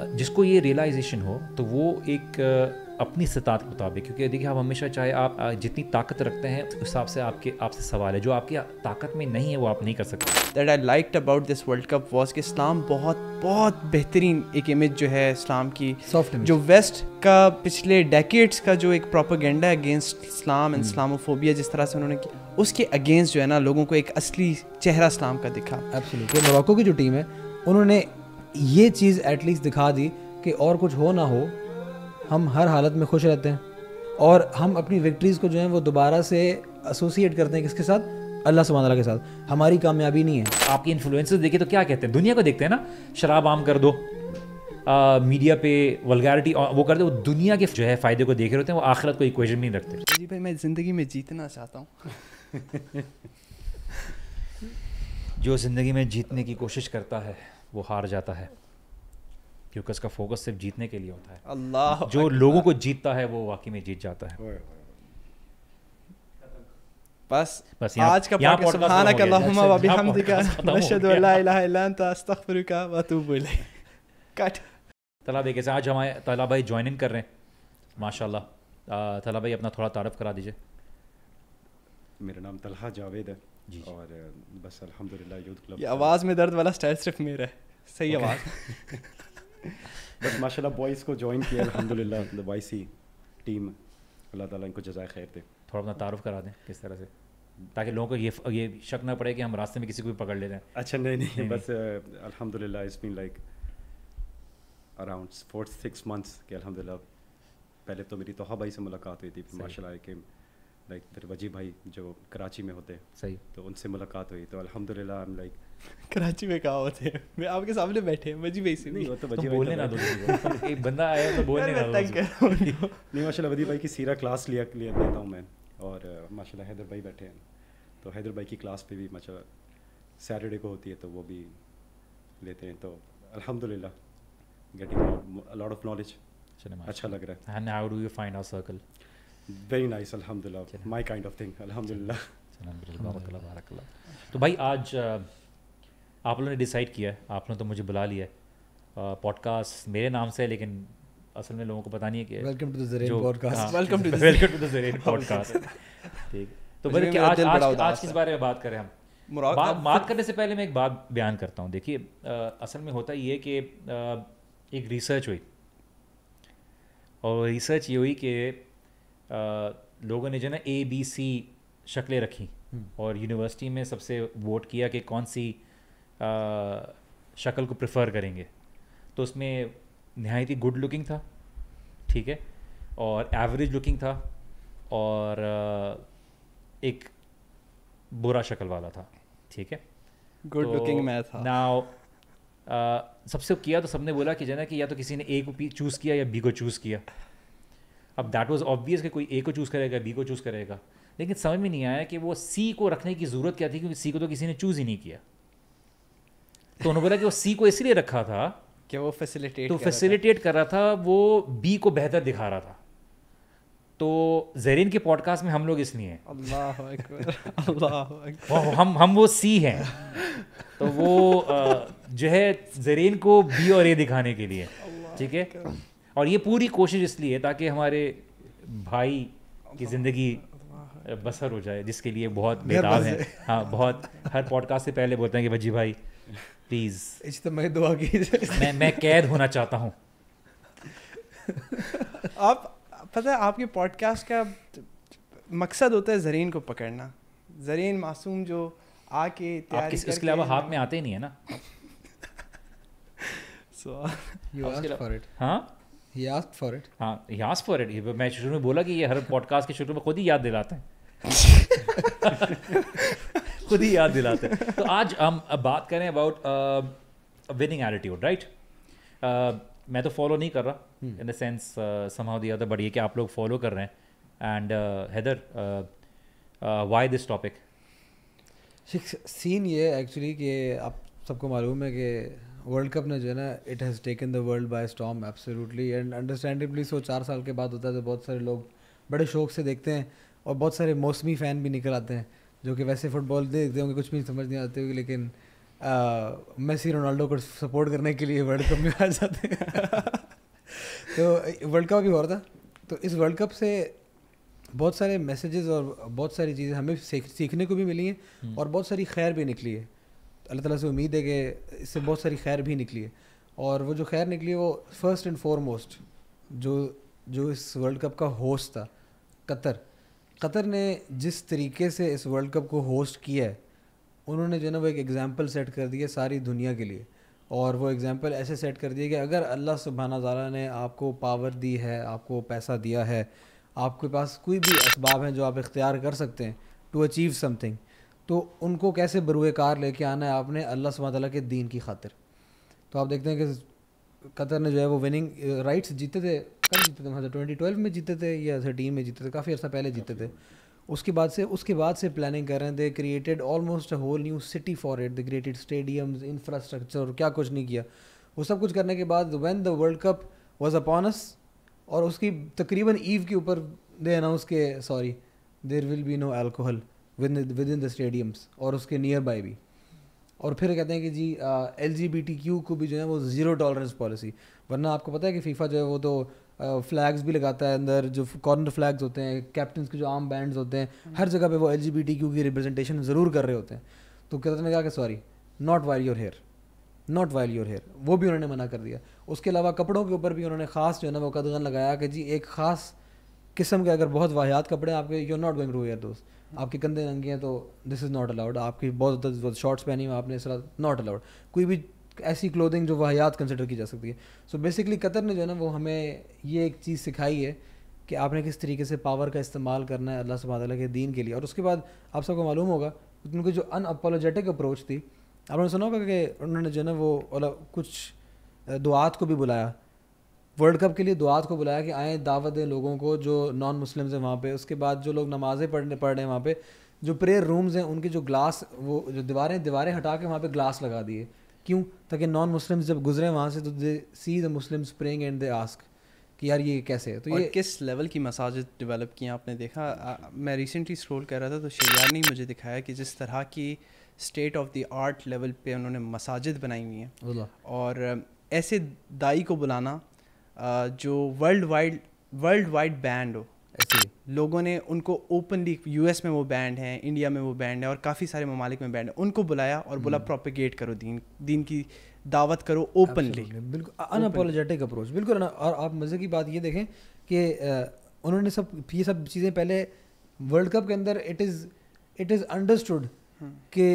जिसको ये रियलाइजेशन हो तो वो एक अपनी सतात के मुताबिक क्योंकि देखिए आप हमेशा चाहे आप जितनी ताकत रखते हैं उस हिसाब से आपके आपसे सवाल है जो आपकी ताकत में नहीं है वो आप नहीं कर सकते that I like about this world cup was के इस्लाम बहुत बहुत बेहतरीन एक इमेज जो है इस्लाम की सॉफ्ट जो वेस्ट का पिछले डेकेट्स का जो एक propaganda against Islam and hmm. Islamophobia जिस तरह से उन्होंने किया उसके अगेंस्ट जो है ना लोगों को एक असली चेहरा इस्लाम का दिखा मोरक्को की जो टीम है उन्होंने ये चीज़ एटलीस्ट दिखा दी कि और कुछ हो ना हो हम हर हालत में खुश रहते हैं और हम अपनी विक्ट्रीज़ को जो है वो दोबारा से एसोसिएट करते हैं किसके साथ अल्लाह सुबह के साथ हमारी कामयाबी नहीं है आपकी इन्फ्लुएंस देखे तो क्या कहते हैं दुनिया को देखते हैं ना शराब आम कर दो आ, मीडिया पे वलगैरिटी वो कर वो दुनिया के जो है फ़ायदे को देख रहे होते हैं वो आखिरत को इक्वेशन नहीं रखते जी भाई मैं ज़िंदगी में जीतना चाहता हूँ जो ज़िंदगी में जीतने की कोशिश करता है वो हार जाता है क्योंकि उसका फोकस सिर्फ जीतने के लिए होता है अल्लाह जो अल्ला। लोगों को जीतता है वो वाकई में जीत जाता है बस बस आज का यहाँ पॉडकास्ट अल्लाहुम्मा व बिहमदिका नशहदु अल्ला इलाहा इल्ला अंत अस्तगफिरुका व अतूबु इलैक कट तला भाई कैसे आज हमारे तला भाई ज्वाइन इन कर रहे हैं माशाल्लाह तला भाई अपना थोड़ा तारफ़ करा दीजिए मेरा नाम तलहा जावेद है और बस अल्हम्दुलिल्लाह यूथ क्लब ये आवाज़ में दर्द वाला स्टाइल सिर्फ मेरा है सही आवाज़ बस माशाल्लाह बॉयज़ को ज्वाइन किया अल्हम्दुलिल्लाह बॉयज़ मतलब ही टीम अल्लाह ताला इनको जजाय खैर दे थोड़ा अपना तारुफ करा दें किस तरह से ताकि लोगों को ये ये शक ना पड़े कि हम रास्ते में किसी को भी पकड़ ले रहे हैं अच्छा नहीं नहीं, नहीं बस अलहमदिल्ला it's been like around four six months के अलहमदिल्ला पहले तो मेरी तोहा भाई से मुलाकात हुई थी फिर माशाल्लाह के लाइक वजी भाई जो कराची में होते सही तो उनसे मुलाकात हुई तो अल्हम्दुलिल्लाह एम लाइक कराची में कहा होते मैं आपके सामने बैठे वजी भाई से नहीं वो तो वजी बोलने तो ना दो एक बंदा आया तो बोलने ना दो नहीं माशाल्लाह वजी भाई की सीरा क्लास लिया लिया लेता हूं मैं और माशाल्लाह हैदर भाई बैठे हैं तो हैदर भाई की क्लास पे भी मतलब सैटरडे को होती है तो वो भी लेते हैं तो अल्हम्दुलिल्लाह getting a lot of knowledge अच्छा लग रहा है and how do you find our circle very nice अलहमदिल्ला माई काइंड ऑफ थिंग अलहमदिल्ला बारक तो भाई आज uh, आप लोगों ने डिसाइड किया है आप लोगों तो मुझे बुला लिया है पॉडकास्ट uh, मेरे नाम से है लेकिन असल में लोगों को पता नहीं है कि वेलकम टू द ज़रेन podcast welcome to welcome to the ज़रेन पॉडकास्ट ठीक तो बल्कि आज आज आज किस बारे में बात करें हम बात करने से पहले मैं एक बात बयान करता हूँ देखिए uh, असल में होता ये कि एक रिसर्च हुई और रिसर्च ये हुई कि लोगों ने जो ना ए बी सी शक्लें रखी हम्म। और यूनिवर्सिटी में सबसे वोट किया कि कौन सी शक्ल को प्रेफर करेंगे तो उसमें नहायत ही गुड लुकिंग था ठीक है और एवरेज लुकिंग था और एक बुरा शक्ल वाला था ठीक है गुड लुकिंग तो मैं था नाउ सबसे किया तो सबने बोला कि जो ना कि या तो किसी ने ए को चूज़ किया या बी को चूज़ किया अब दैट वाज ऑब्वियस कि कोई ए को चूज़ करेगा बी को चूज़ करेगा लेकिन समझ में नहीं आया कि वो सी को रखने की ज़रूरत क्या थी क्योंकि सी को तो किसी ने चूज़ ही नहीं किया तो उन्होंने बोला कि वो सी को इसलिए रखा था कि वो फैसिलिटेट तो फैसिलिटेट कर रहा था वो बी को बेहतर दिखा रहा था तो जरीन के पॉडकास्ट में हम लोग इसलिए अल्लाह अल्लाह हम हम वो सी हैं तो वो जो है जरीन को बी और ए दिखाने के लिए ठीक है और ये पूरी कोशिश इसलिए ताकि हमारे भाई की ज़िंदगी बसर हो जाए जिसके लिए बहुत बेताब है हाँ बहुत हर पॉडकास्ट से पहले बोलते हैं कि भज्जी भाई प्लीज़ इज्तमी दुआ कीजिए मैं मैं कैद होना चाहता हूँ आप पता है आपके पॉडकास्ट का मकसद होता है जरीन को पकड़ना जरीन मासूम जो आके तैयारी इसके अलावा हाथ में आते ही नहीं है ना सो यू फॉर इट हाँ हाँ, मैं शुरू में बोला कि ये हर पॉडकास्ट के शुरू में खुद ही याद दिलाते हैं खुद ही याद दिलाते हैं तो आज हम बात करें अबाउट विनिंग एटीट्यूड राइट मैं तो फॉलो नहीं कर रहा इन द सेंस समहाउ बढ़िया कि आप लोग फॉलो कर रहे हैं and Haider why this topic seen ये एक्चुअली कि आप सबको मालूम है कि वर्ल्ड कप ने जो है ना it has taken the world by storm absolutely and understandably so चार साल के बाद होता है तो बहुत सारे लोग बड़े शौक से देखते हैं और बहुत सारे मौसमी फ़ैन भी निकल आते हैं जो कि वैसे फुटबॉल देखते होंगे कुछ भी समझ नहीं आते होंगे लेकिन मेसी रोनाल्डो को सपोर्ट करने के लिए वर्ल्ड कप में आ जाते हैं तो वर्ल्ड कप भी हो रहा था तो इस वर्ल्ड कप से बहुत सारे मैसेजेस और बहुत सारी चीज़ें हमें सीखने को भी मिली हैं हम्म। और बहुत सारी खैर भी निकली है अल्लाह ताला से उम्मीद है कि इससे बहुत सारी खैर भी निकली है और वो जो खैर निकली है वो फर्स्ट एंड फॉरमोस्ट जो जो इस वर्ल्ड कप का होस्ट था कतर कतर ने जिस तरीके से इस वर्ल्ड कप को होस्ट किया है उन्होंने जो है ना वो एक एग्ज़ाम्पल सेट कर दिया सारी दुनिया के लिए और वो एग्ज़ाम्पल ऐसे सेट कर दिया कि अगर अल्लाह सुबहाना तला ने आपको पावर दी है आपको पैसा दिया है आपके पास कोई भी इसबाब हैं जो आप इख्तियार कर सकते हैं टू अचीव समथिंग तो उनको कैसे बरुएकार लेके आना है आपने अल्लाह सुबह के दीन की खातिर तो आप देखते हैं कि कतर ने जो है वो विनिंग राइट्स uh, जीते थे कल जीते थे मतलब ट्वेंटी ट्वेल्व में जीते थे या थर्टीन में जीते थे काफ़ी अर्सा पहले जीते थे उसके बाद से उसके बाद से प्लानिंग कर रहे थे created almost a whole new city for it the created stadiums infrastructure क्या कुछ नहीं किया वो सब कुछ करने के बाद when the world cup was upon us और उसकी तकरीबन ईव के ऊपर दे अनाउंस के sorry there will be no alcohol within the stadiums और उसके नियर बाय भी और फिर कहते हैं कि जी L G B T Q को भी जो है वो ज़ीरो टॉलरेंस पॉलिसी वरना आपको पता है कि फीफा जो है वो तो फ्लैग्स भी लगाता है अंदर जो कॉर्नर फ्लैग्स होते हैं कैप्टन के जो आम बैंड्स होते हैं हम्म। हर जगह पे वो L G B T Q की रिप्रेजेंटेशन ज़रूर कर रहे होते हैं तो कहते हैं कहा कि sorry not while your hair not while your hair वो भी उन्होंने मना कर दिया उसके अलावा कपड़ों के ऊपर भी उन्होंने ख़ास जो है ना वो कदगन लगाया कि जी एक ख़ास किस्म के अगर बहुत वाहियात कपड़े आपके you are not going to wear दोस्त आपके कंधे नंगे हैं तो दिस इज़ नॉट अलाउड आपकी बहुत ज़्यादा शॉर्ट्स पहनी हुई आपने इस तरह नॉट अलाउड कोई भी ऐसी क्लोथिंग जो वाहियात कंसिडर की जा सकती है सो बेसिकली कतर ने जो है ना वो हमें ये एक चीज़ सिखाई है कि आपने किस तरीके से पावर का इस्तेमाल करना है अल्लाह सुबह के दीन के लिए और उसके बाद आप सबको मालूम होगा उनकी जो अनअपोलोजेटिक अप्रोच थी आपने सुना होगा कि उन्होंने जो है ना वो मतलब कुछ दुआत को भी बुलाया वर्ल्ड कप के लिए दुआत को बुलाया कि आए दावत दें लोगों को जो नॉन मुस्लिम्स हैं वहाँ पे उसके बाद जो लोग नमाज़ें पढ़ने पढ़ रहे हैं वहाँ पे जो प्रेयर रूम्स हैं उनके जो ग्लास वो जो दीवारें दीवारें हटा के वहाँ पे ग्लास लगा दिए क्यों ताकि नॉन मुस्लिम्स जब गुजरे वहाँ से तो they see the Muslims praying and they ask कि यार ये कैसे है तो ये किस लेवल की मसाजिद डेवलप की आपने देखा आ, मैं रिसेंटली स्क्रॉल कर रहा था तो शेयर ने मुझे दिखाया कि जिस तरह की state of the art level पे उन्होंने मसाजिद बनाई हुई हैं और ऐसे दाई को बुलाना जो world wide world wide band हो ऐसे लोगों ने उनको ओपनली यूएस में वो बैंड है इंडिया में वो बैंड है और काफ़ी सारे ममालिक में बैंड है उनको बुलाया और बोला प्रोपिगेट हम्म। करो दीन दीन की दावत करो ओपनली बिल्कुल अनअपोलोजेटिक अप्रोच बिल्कुल और आप मज़े की बात ये देखें कि उन्होंने सब ये सब चीज़ें पहले वर्ल्ड कप के अंदर it is it is understood कि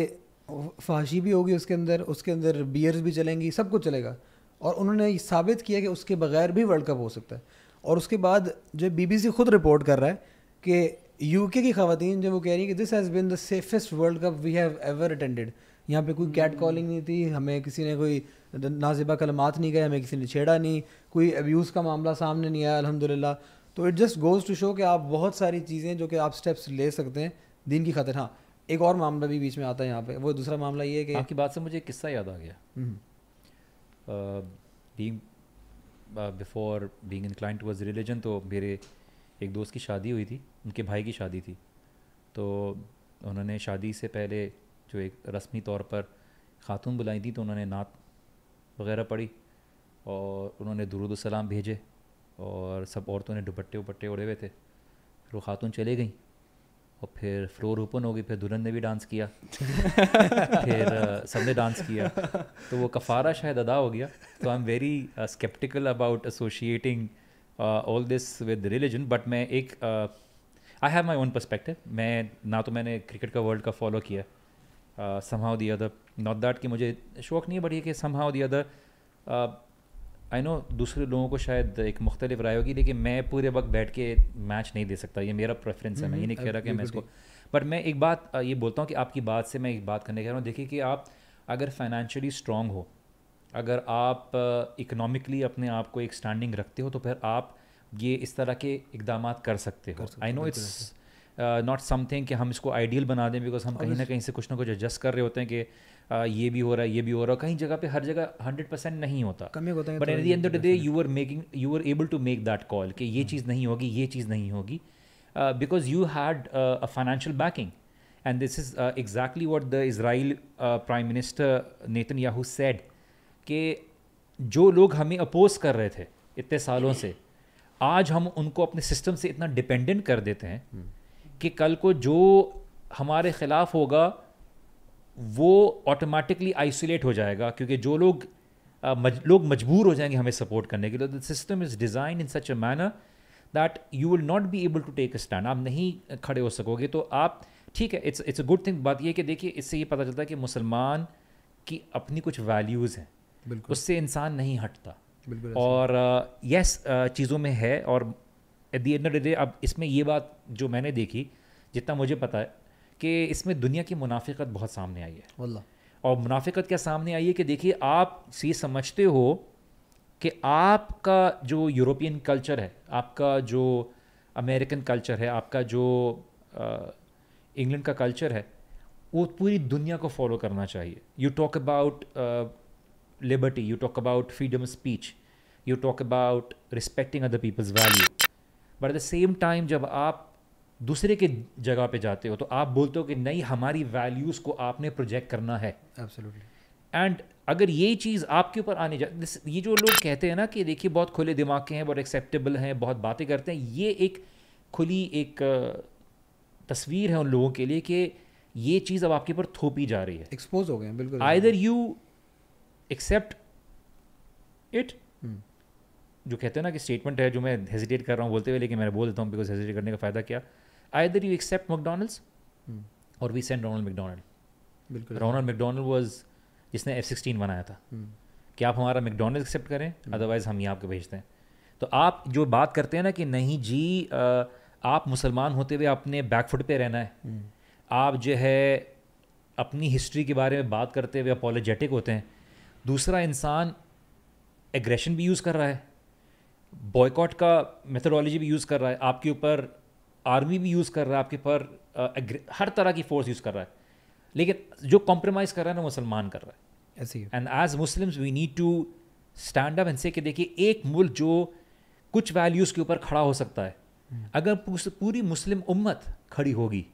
फाशी भी होगी उसके अंदर उसके अंदर बियर्स भी चलेंगी सब कुछ चलेगा और उन्होंने ये साबित किया कि उसके बगैर भी वर्ल्ड कप हो सकता है और उसके बाद जो बीबीसी खुद रिपोर्ट कर रहा है कि यूके की खातन जो वो कह रही है कि this has been the safest world cup we have ever attended यहाँ पे कोई कैट कॉलिंग नहीं थी हमें किसी ने कोई नाजिबा कलमात नहीं गए हमें किसी ने छेड़ा नहीं कोई अब्यूज़ का मामला सामने नहीं आया अलहमदिल्ला तो it just goes to show कि आप बहुत सारी चीज़ें जो कि आप स्टेप्स ले सकते हैं दिन की खातिर हाँ एक और मामला भी बीच में आता है यहाँ पे वो दूसरा मामला ये है कि आपकी बात से मुझे एक किस्सा याद आ गया हम्म। Being before being incline towards religion तो मेरे एक दोस्त की शादी हुई थी उनके भाई की शादी थी तो उन्होंने शादी से पहले जो एक रस्मी तौर पर खातून बुलाई थी तो उन्होंने नात वगैरह पढ़ी और उन्होंने दुरुद सलाम भेजे और सब औरतों ने दुपट्टे उपट्टे उड़े हुए थे फिर वो खातून चले गई और फिर फ्लोर ओपन हो गई फिर दुल्हन ने भी डांस किया फिर uh, सब ने डांस किया तो वो कफ़ारा शायद अदा हो गया तो I am very sceptical about associating all this with religion but मैं एक I have my own perspective मैं ना तो मैंने क्रिकेट का वर्ल्ड कप फॉलो किया how the other not that कि मुझे शौक नहीं है बट ये कि somehow the other I know दूसरे लोगों को शायद एक मुख्तलिफ राय होगी लेकिन मैं पूरे वक्त बैठ के मैच नहीं दे सकता ये मेरा प्रेफरेंस है मैं ये हम्म, नहीं कह रहा कि मैं इसको बट मैं एक बात ये बोलता हूँ कि आपकी बात से मैं एक बात करने कह रहा हूँ देखिए कि आप अगर फाइनेंशियली स्ट्रांग हो अगर आप इकोनॉमिकली अपने आप को एक स्टैंडिंग रखते हो तो फिर आप ये इस तरह के इकदाम कर सकते हो I know it's not uh, something कि हम इसको आइडियल बना दें बिकॉज हम कहीं ना कहीं से कुछ ना कुछ एडजस्ट कर रहे होते हैं कि uh, ये भी हो रहा है ये भी हो रहा है कहीं जगह पे हर जगह हंड्रेड परसेंट नहीं होता कमी होता है but at the end of the day you are making you are able to make that call कि ये hmm. चीज़ नहीं होगी ये चीज़ नहीं होगी because you had a financial backing and this is exactly what the Israel prime minister Netanyahu said के जो लोग हमें अपोज कर रहे थे इतने सालों से आज हम उनको अपने सिस्टम से इतना डिपेंडेंट कर देते हैं hmm. कि कल को जो हमारे ख़िलाफ़ होगा वो ऑटोमेटिकली आइसोलेट हो जाएगा क्योंकि जो लोग मज, लोग मजबूर हो जाएंगे हमें सपोर्ट करने के लिए the system is design in such a manner that you will not be able to take a stand आप नहीं खड़े हो सकोगे तो आप ठीक है it's it's a good thing बात यह कि देखिए इससे ये पता चलता है कि मुसलमान की अपनी कुछ वैल्यूज़ हैं उससे इंसान नहीं हटता और यस uh, yes, uh, चीज़ों में है और at the end of the day अब इसमें ये बात जो मैंने देखी जितना मुझे पता है कि इसमें दुनिया की मुनाफिकत बहुत सामने आई है वल्ला और मुनाफिकत क्या सामने आई है कि देखिए आप ये समझते हो कि आपका जो यूरोपियन कल्चर है आपका जो अमेरिकन कल्चर है आपका जो इंग्लैंड का कल्चर है वो पूरी दुनिया को फॉलो करना चाहिए you talk about liberty you talk about freedom speech you talk about respecting other peoples value but the same time जब आप दूसरे के जगह पे जाते हो तो आप बोलते हो कि नहीं हमारी वैल्यूज़ को आपने प्रोजेक्ट करना है एंड अगर ये चीज़ आपके ऊपर आने जा ये जो लोग कहते हैं ना कि देखिए बहुत खुले दिमाग के हैं बहुत एक्सेप्टेबल हैं बहुत बातें करते हैं ये एक खुली एक तस्वीर है उन लोगों के लिए कि ये चीज़ अब आपके ऊपर थोपी जा रही है एक्सपोज हो गए बिल्कुल आइदर यू एक्सेप्ट इट जो कहते हैं ना कि स्टेटमेंट है जो मैं हेजिटेट कर रहा हूँ बोलते हुए लेकिन मैं बोल देता हूँ बिकॉज हेजिटेट करने का फ़ायदा क्या either you accept McDonald's और वी सेंड रोनल्ड मैकडोनल्ड बिल्कुल रोनल्ड मैकडोनल्ड वॉज जिसने एफ सिक्सटीन बनाया था hmm. क्या कि आप हमारा मैकडोनल्ड एक्सेप्ट करें अदरवाइज़ hmm. हम ये आपको भेजते हैं तो आप जो बात करते हैं ना कि नहीं जी आप मुसलमान होते हुए अपने बैकफुट पे रहना है hmm. आप जो है अपनी हिस्ट्री के बारे में बात करते हुए अपोलोजेटिक होते हैं दूसरा इंसान एग्रेशन भी यूज़ कर रहा है बॉयकॉट का मेथडोलॉजी भी यूज़ कर रहा है आपके ऊपर आर्मी भी यूज़ कर रहा है आपके ऊपर uh, हर तरह की फोर्स यूज़ कर रहा है लेकिन जो कॉम्प्रोमाइज़ कर रहा है ना मुसलमान कर रहा है ऐसे and as Muslims we need to stand up and say कि देखिए एक मुल्क जो कुछ वैल्यूज़ के ऊपर खड़ा हो सकता है hmm. अगर पूरी मुस्लिम उम्मत खड़ी होगी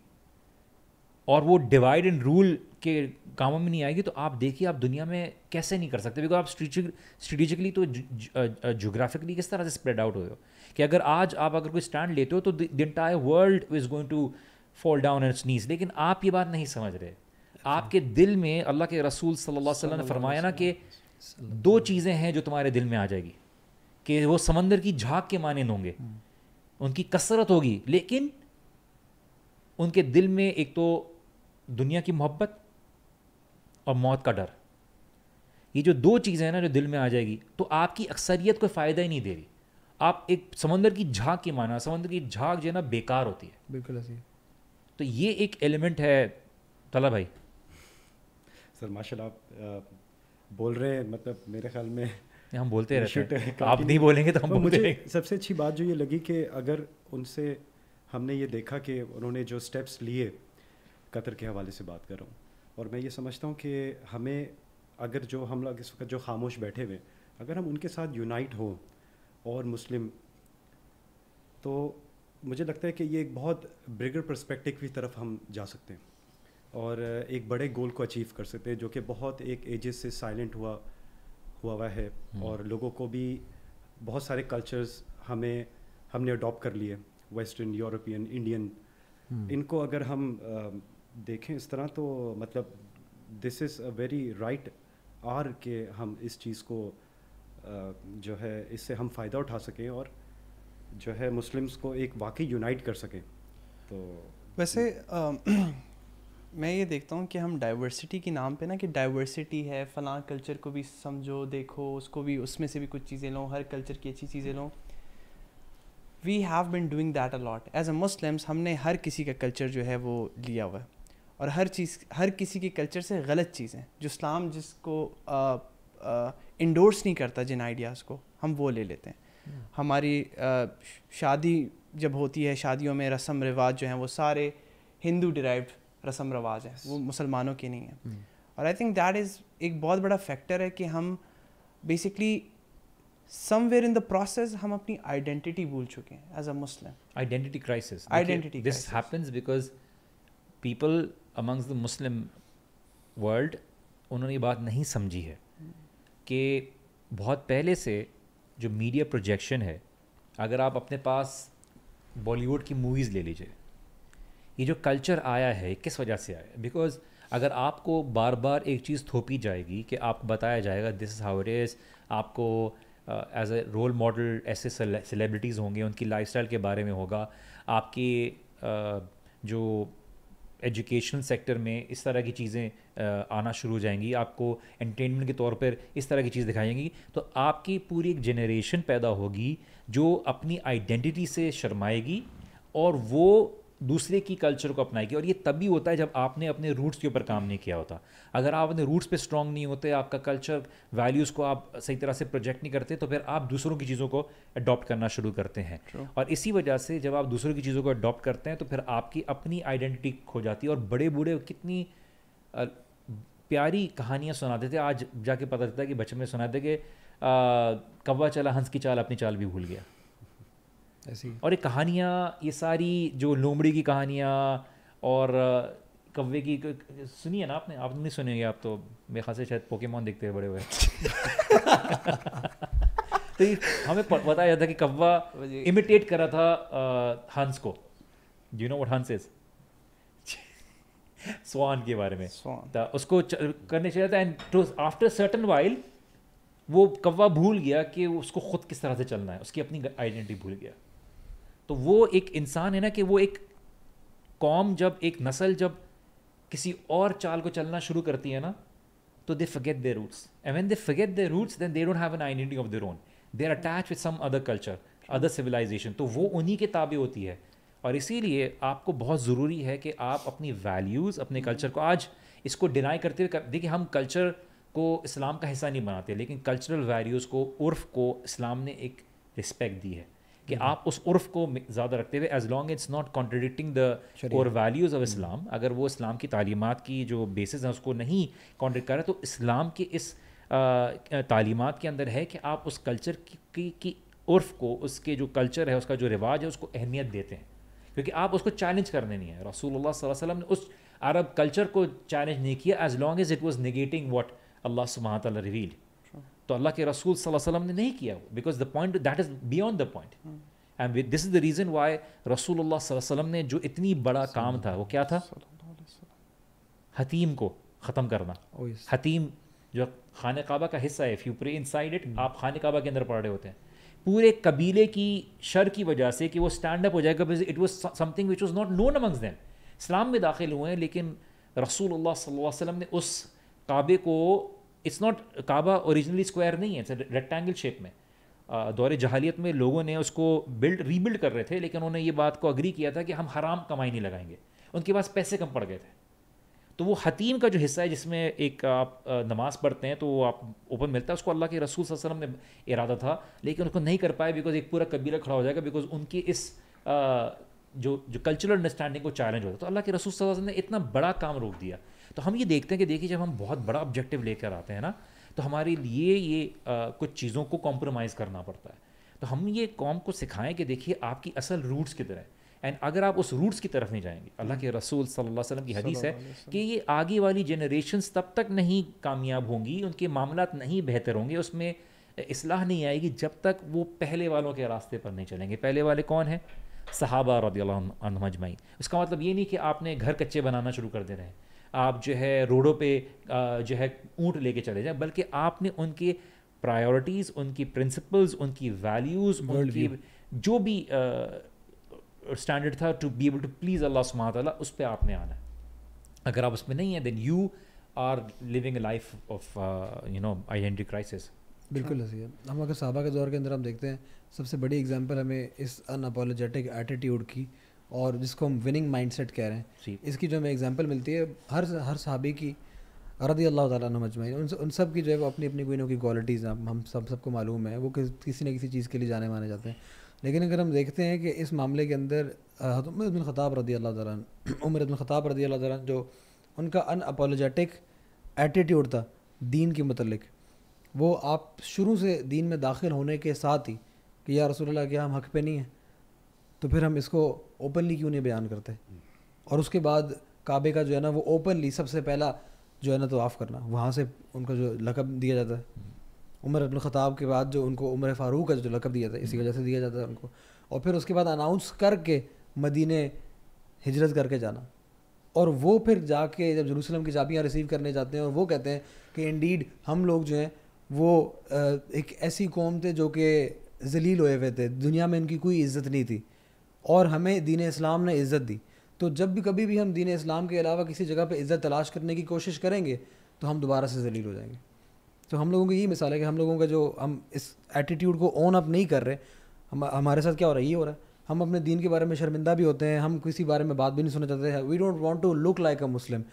और वो डिवाइड एंड रूल के कामों में नहीं आएगी तो आप देखिए आप दुनिया में कैसे नहीं कर सकते बिकॉज आप स्ट्रेटिजिकली तो जोग्राफिकली किस तरह से स्प्रेड आउट हुए हो कि अगर आज आप अगर कोई स्टैंड लेते हो तो the world is going to fall down and sneeze लेकिन आप ये बात नहीं समझ रहे आपके दिल में अल्लाह के रसूल सल्लल्लाहु अलैहि वसल्लम ने फरमाया ना कि दो चीज़ें हैं जो तुम्हारे दिल में आ जाएगी कि वो समंदर की झाग के माने होंगे हम्म। उनकी कसरत होगी लेकिन उनके दिल में एक तो दुनिया की मोहब्बत और मौत का डर ये जो दो चीज़ें हैं ना जो दिल में आ जाएगी तो आपकी अक्सरियत कोई फ़ायदा ही नहीं दे रही आप एक समंदर की झाँक की माना समंदर की झाँक जो है ना बेकार होती है बिल्कुल ऐसी तो ये एक एलिमेंट है तला भाई सर माशा आप बोल रहे हैं मतलब मेरे ख्याल में हम बोलते रहते हैं आप नहीं बोलेंगे तो हम तो मुझे सबसे अच्छी बात जो ये लगी कि अगर उनसे हमने ये देखा कि उन्होंने जो स्टेप्स लिए कतर के हवाले से बात कर रहा हूँ और मैं ये समझता हूँ कि हमें अगर जो हम लोग इस वक्त जो खामोश बैठे हुए अगर हम उनके साथ यूनाइट हो और मुस्लिम तो मुझे लगता है कि ये एक बहुत ब्रिगर पर्सपेक्टिव की तरफ हम जा सकते हैं और एक बड़े गोल को अचीव कर सकते हैं जो कि बहुत एक एजेस से साइलेंट हुआ हुआ हुआ है हम्म। और लोगों को भी बहुत सारे कल्चर्स हमें हमने अडॉप्ट कर लिए वेस्टर्न यूरोपियन इंडियन इनको अगर हम देखें इस तरह तो मतलब this is a very right आर के हम इस चीज़ को जो है इससे हम फ़ायदा उठा सकें और जो है मुस्लिम्स को एक वाकई यूनाइट कर सकें तो वैसे आ, मैं ये देखता हूँ कि हम डाइवर्सिटी के नाम पे ना कि डाइवर्सिटी है फ़लाँ कल्चर को भी समझो देखो उसको भी उसमें से भी कुछ चीज़ें लो हर कल्चर की अच्छी चीज़ें लो we have been doing that a lot as a Muslims हमने हर किसी का कल्चर जो है वो लिया हुआ है और हर चीज़ हर किसी के कल्चर से गलत चीज़ें जो इस्लाम जिसको इंडोर्स नहीं करता जिन आइडियाज़ को हम वो ले लेते हैं हम्म। हमारी आ, शादी जब होती है शादियों में रस्म रिवाज जो हैं वो सारे हिंदू डिराइव्ड रस्म रवाज हैं वो मुसलमानों के नहीं हैं हम्म। और आई थिंक दैट इज़ एक बहुत बड़ा फैक्टर है कि हम basically somewhere in the process हम अपनी आइडेंटिटी भूल चुके हैं as a Muslim identity crisis identity this happens because people amongst the Muslim world उन्होंने ये बात नहीं समझी है कि बहुत पहले से जो मीडिया प्रोजेक्शन है अगर आप अपने पास बॉलीवुड की मूवीज़ ले लीजिए ये जो कल्चर आया है किस वजह से आया बिकॉज अगर आपको बार बार एक चीज़ थोपी जाएगी कि आपको बताया जाएगा this is how it is आपको एज ए रोल मॉडल ऐसे सेलिब्रिटीज़ होंगे उनकी लाइफ के बारे में होगा आपकी uh, जो एजुकेशन सेक्टर में इस तरह की चीज़ें आना शुरू हो जाएंगी आपको एंटरटेनमेंट के तौर पर इस तरह की चीज़ दिखाई जाएंगी तो आपकी पूरी एक जनरेशन पैदा होगी जो अपनी आइडेंटिटी से शर्माएगी और वो दूसरे की कल्चर को अपनाएगी और ये तभी होता है जब आपने अपने रूट्स के ऊपर काम नहीं किया होता अगर आप अपने रूट्स पे स्ट्रांग नहीं होते आपका कल्चर वैल्यूज़ को आप सही तरह से प्रोजेक्ट नहीं करते तो फिर आप दूसरों की चीज़ों को अडॉप्ट करना शुरू करते हैं True. और इसी वजह से जब आप दूसरों की चीज़ों को अडॉप्ट करते हैं तो फिर आपकी अपनी आइडेंटिटी खो जाती है और बड़े बूढ़े कितनी प्यारी कहानियाँ सुनाते थे आज जाके पता चलता है कि बचपन में सुनाते कि कौवा चला हंस की चाल अपनी चाल भी भूल गया और ये कहानियाँ ये सारी जो लोमड़ी की कहानियाँ और कव्वे की सुनी है ना आपने आप नहीं सुनेंगे आप तो मेरे खास से शायद पोकेमोन देखते हैं बड़े हुए तो हमें बताया था कि कव्वा इमिटेट करा था हंस को यू नो वट हंस इज स्वान के बारे में तो उसको करने चाहिए था एंड आफ्टर सर्टन वाइल वो कव्वा भूल गया कि उसको खुद किस तरह से चलना है उसकी अपनी आइडेंटिटी भूल गया तो वो एक इंसान है ना कि वो एक कॉम जब एक नस्ल जब किसी और चाल को चलना शुरू करती है ना तो they forget their roots and when they forget their roots then they don't have an identity of their own they are attach with some other culture other civilisation तो वो उन्हीं के ताबे होती है और इसीलिए आपको बहुत ज़रूरी है कि आप अपनी वैल्यूज़ अपने कल्चर को आज इसको डिनाई करते हुए कर, देखिए हम कल्चर को इस्लाम का हिस्सा नहीं बनाते लेकिन कल्चरल वैल्यूज़ को उर्फ को इस्लाम ने एक रिस्पेक्ट दी है कि हम्म। आप उस उर्फ को ज़्यादा रखते हुए as long it's not contradicting the और वैल्यूज़ ऑफ इस्लाम अगर वो इस्लाम की तालीमत की जो बेसिस हैं उसको नहीं कॉन्ट्रिक्ट कर रहा तो इस्लाम के इस तालीमत के अंदर है कि आप उस कल्चर की, की, की उर्फ को उसके जो कल्चर है उसका जो रिवाज है उसको अहमियत देते हैं क्योंकि आप उसको चैलेंज करने नहीं है रसूल वसलम ने उस अरब कल्चर को चैलेंज नहीं किया as long as it was negating what अल्लाह सुबह रिवील्ड तो अल्लाह के रसूल वसल्लम ने नहीं किया because the point that is beyond the point and this is the reason why रसूल वसल्लम ने जो इतनी बड़ा काम था वो क्या था हतीम को ख़त्म करना oh, हतीम जो खान काबा का हिस्सा है if you pray inside it आप खान काबा के अंदर पढ़ रहे होते हैं पूरे कबीले की शर की वजह से कि वो स्टैंड अप हो जाएगा because it was something which was not known amongst them इस्लाम में दाखिल हुए हैं लेकिन रसूल वसल्लम ने उस काबे को इट्स नॉट काबा ओरिजिनली स्क्वायर नहीं है इट्स रेक्टेंगल शेप में दौरे जहालियत में लोगों ने उसको बिल्ड रीबिल्ड कर रहे थे लेकिन उन्होंने ये बात को अग्री किया था कि हम हराम कमाई नहीं लगाएंगे उनके पास पैसे कम पड़ गए थे तो वो हतीम का जो हिस्सा है जिसमें एक आप नमाज़ पढ़ते हैं तो आप ओपन मिलता है उसको अल्लाह के रसूल वसलम ने इरादा था लेकिन उसको नहीं कर पाए बिकॉज एक पूरा कबीला खड़ा हो जाएगा बिकॉज उनकी इस जो जो कल्चरल अंडरस्टैंडिंग को चैलेंज होता है तो अल्लाह के रसूल वसलम ने इतना बड़ा काम रोक दिया तो हम ये देखते हैं कि देखिए जब हम बहुत बड़ा ऑब्जेक्टिव लेकर आते हैं ना तो हमारे लिए ये आ, कुछ चीज़ों को कॉम्प्रोमाइज़ करना पड़ता है तो हम ये कॉम को सिखाएं कि देखिए आपकी असल रूट्स किधर हैं एंड अगर आप उस रूट्स की तरफ नहीं जाएंगे अल्लाह के रसूल सल्लल्लाहु अलैहि वसल्लम की हदीस है कि ये आगे वाली जनरेशन तब तक नहीं कामयाब होंगी उनके मामला नहीं बेहतर होंगे उसमें असलाह नहीं आएगी जब तक वो पहले वालों के रास्ते पर नहीं चलेंगे पहले वाले कौन हैं सहाबा रदी अजमाई इसका मतलब ये नहीं कि आपने घर कच्चे बनाना शुरू कर दे रहे हैं आप जो है रोडों पे जो है ऊँट लेके चले जाएं बल्कि आपने उनके प्रायोरिटीज़ उनकी प्रिंसिपल्स उनकी वैल्यूज़ उनकी जो भी स्टैंडर्ड था to be able to please अल्लाह सुमा तला उस पर आपने आना है अगर आप उसमें नहीं है then you are living life of you know identity crisis बिल्कुल हसी है हम अगर साहबा के दौर के अंदर हम देखते हैं सबसे बड़ी एग्जांपल हमें इस अनअपोलोजेटिक एटीट्यूड की और जिसको हम विनिंग माइंडसेट कह रहे हैं इसकी जो हमें एग्जांपल मिलती है हर हर सहाबी की रदी अल्लाह ताला उन उन सब की जो है वो अपनी अपनी कोई ना कोई क्वालिटीज़ हैं हम सब सबको मालूम है वो किस, किसी न किसी चीज़ के लिए जाने माने जाते हैं लेकिन अगर हम देखते हैं कि इस मामले के अंदर उमर अब्दुल ख़ताब रदी अल्लाह तन उमर अब्दुल ख़ताब रदी अल्लाह तन जो उनका अन अपोलोजेटिक एटीट्यूड था दीन के मतलब वो आप शुरू से दीन में दाखिल होने के साथ ही कि या रसोल्ला क्या हम हक पे नहीं हैं तो फिर हम इसको ओपनली क्यों नहीं बयान करते और उसके बाद काबे का जो है ना वो ओपनली सबसे पहला जो है ना तो ऑफ़ करना वहाँ से उनका जो लकब दिया जाता है उमर अब्दुल ख़ताब के बाद जो उनको उमर फ़ारूक का जो लकब दिया था इसी हम्म। वजह से दिया जाता है उनको और फिर उसके बाद अनाउंस करके मदीने हिजरत करके जाना और वो फिर जाके जब जरूसलम की चाबियाँ रिसीव करने जाते हैं और वो कहते हैं कि इंडीड हम लोग जो हैं वो एक ऐसी कौम थे जो कि जलील होए हुए थे दुनिया में इनकी कोई इज्जत नहीं थी और हमें दीन इस्लाम ने इज़्ज़त दी तो जब भी कभी भी हम दीन इस्लाम के अलावा किसी जगह पर इज़्ज़त तलाश करने की कोशिश करेंगे तो हम दोबारा से जलील हो जाएंगे तो हम लोगों की यही मिसाल है कि हम लोगों का जो हम इस एटीट्यूड को ओन अप नहीं कर रहे हम हमारे साथ क्या हो रहा है ये हो रहा है हम अपने दीन के बारे में शर्मिंदा भी होते हैं हम किसी बारे में बात भी नहीं सुनना चाहते हैं we don't want to look like a Muslim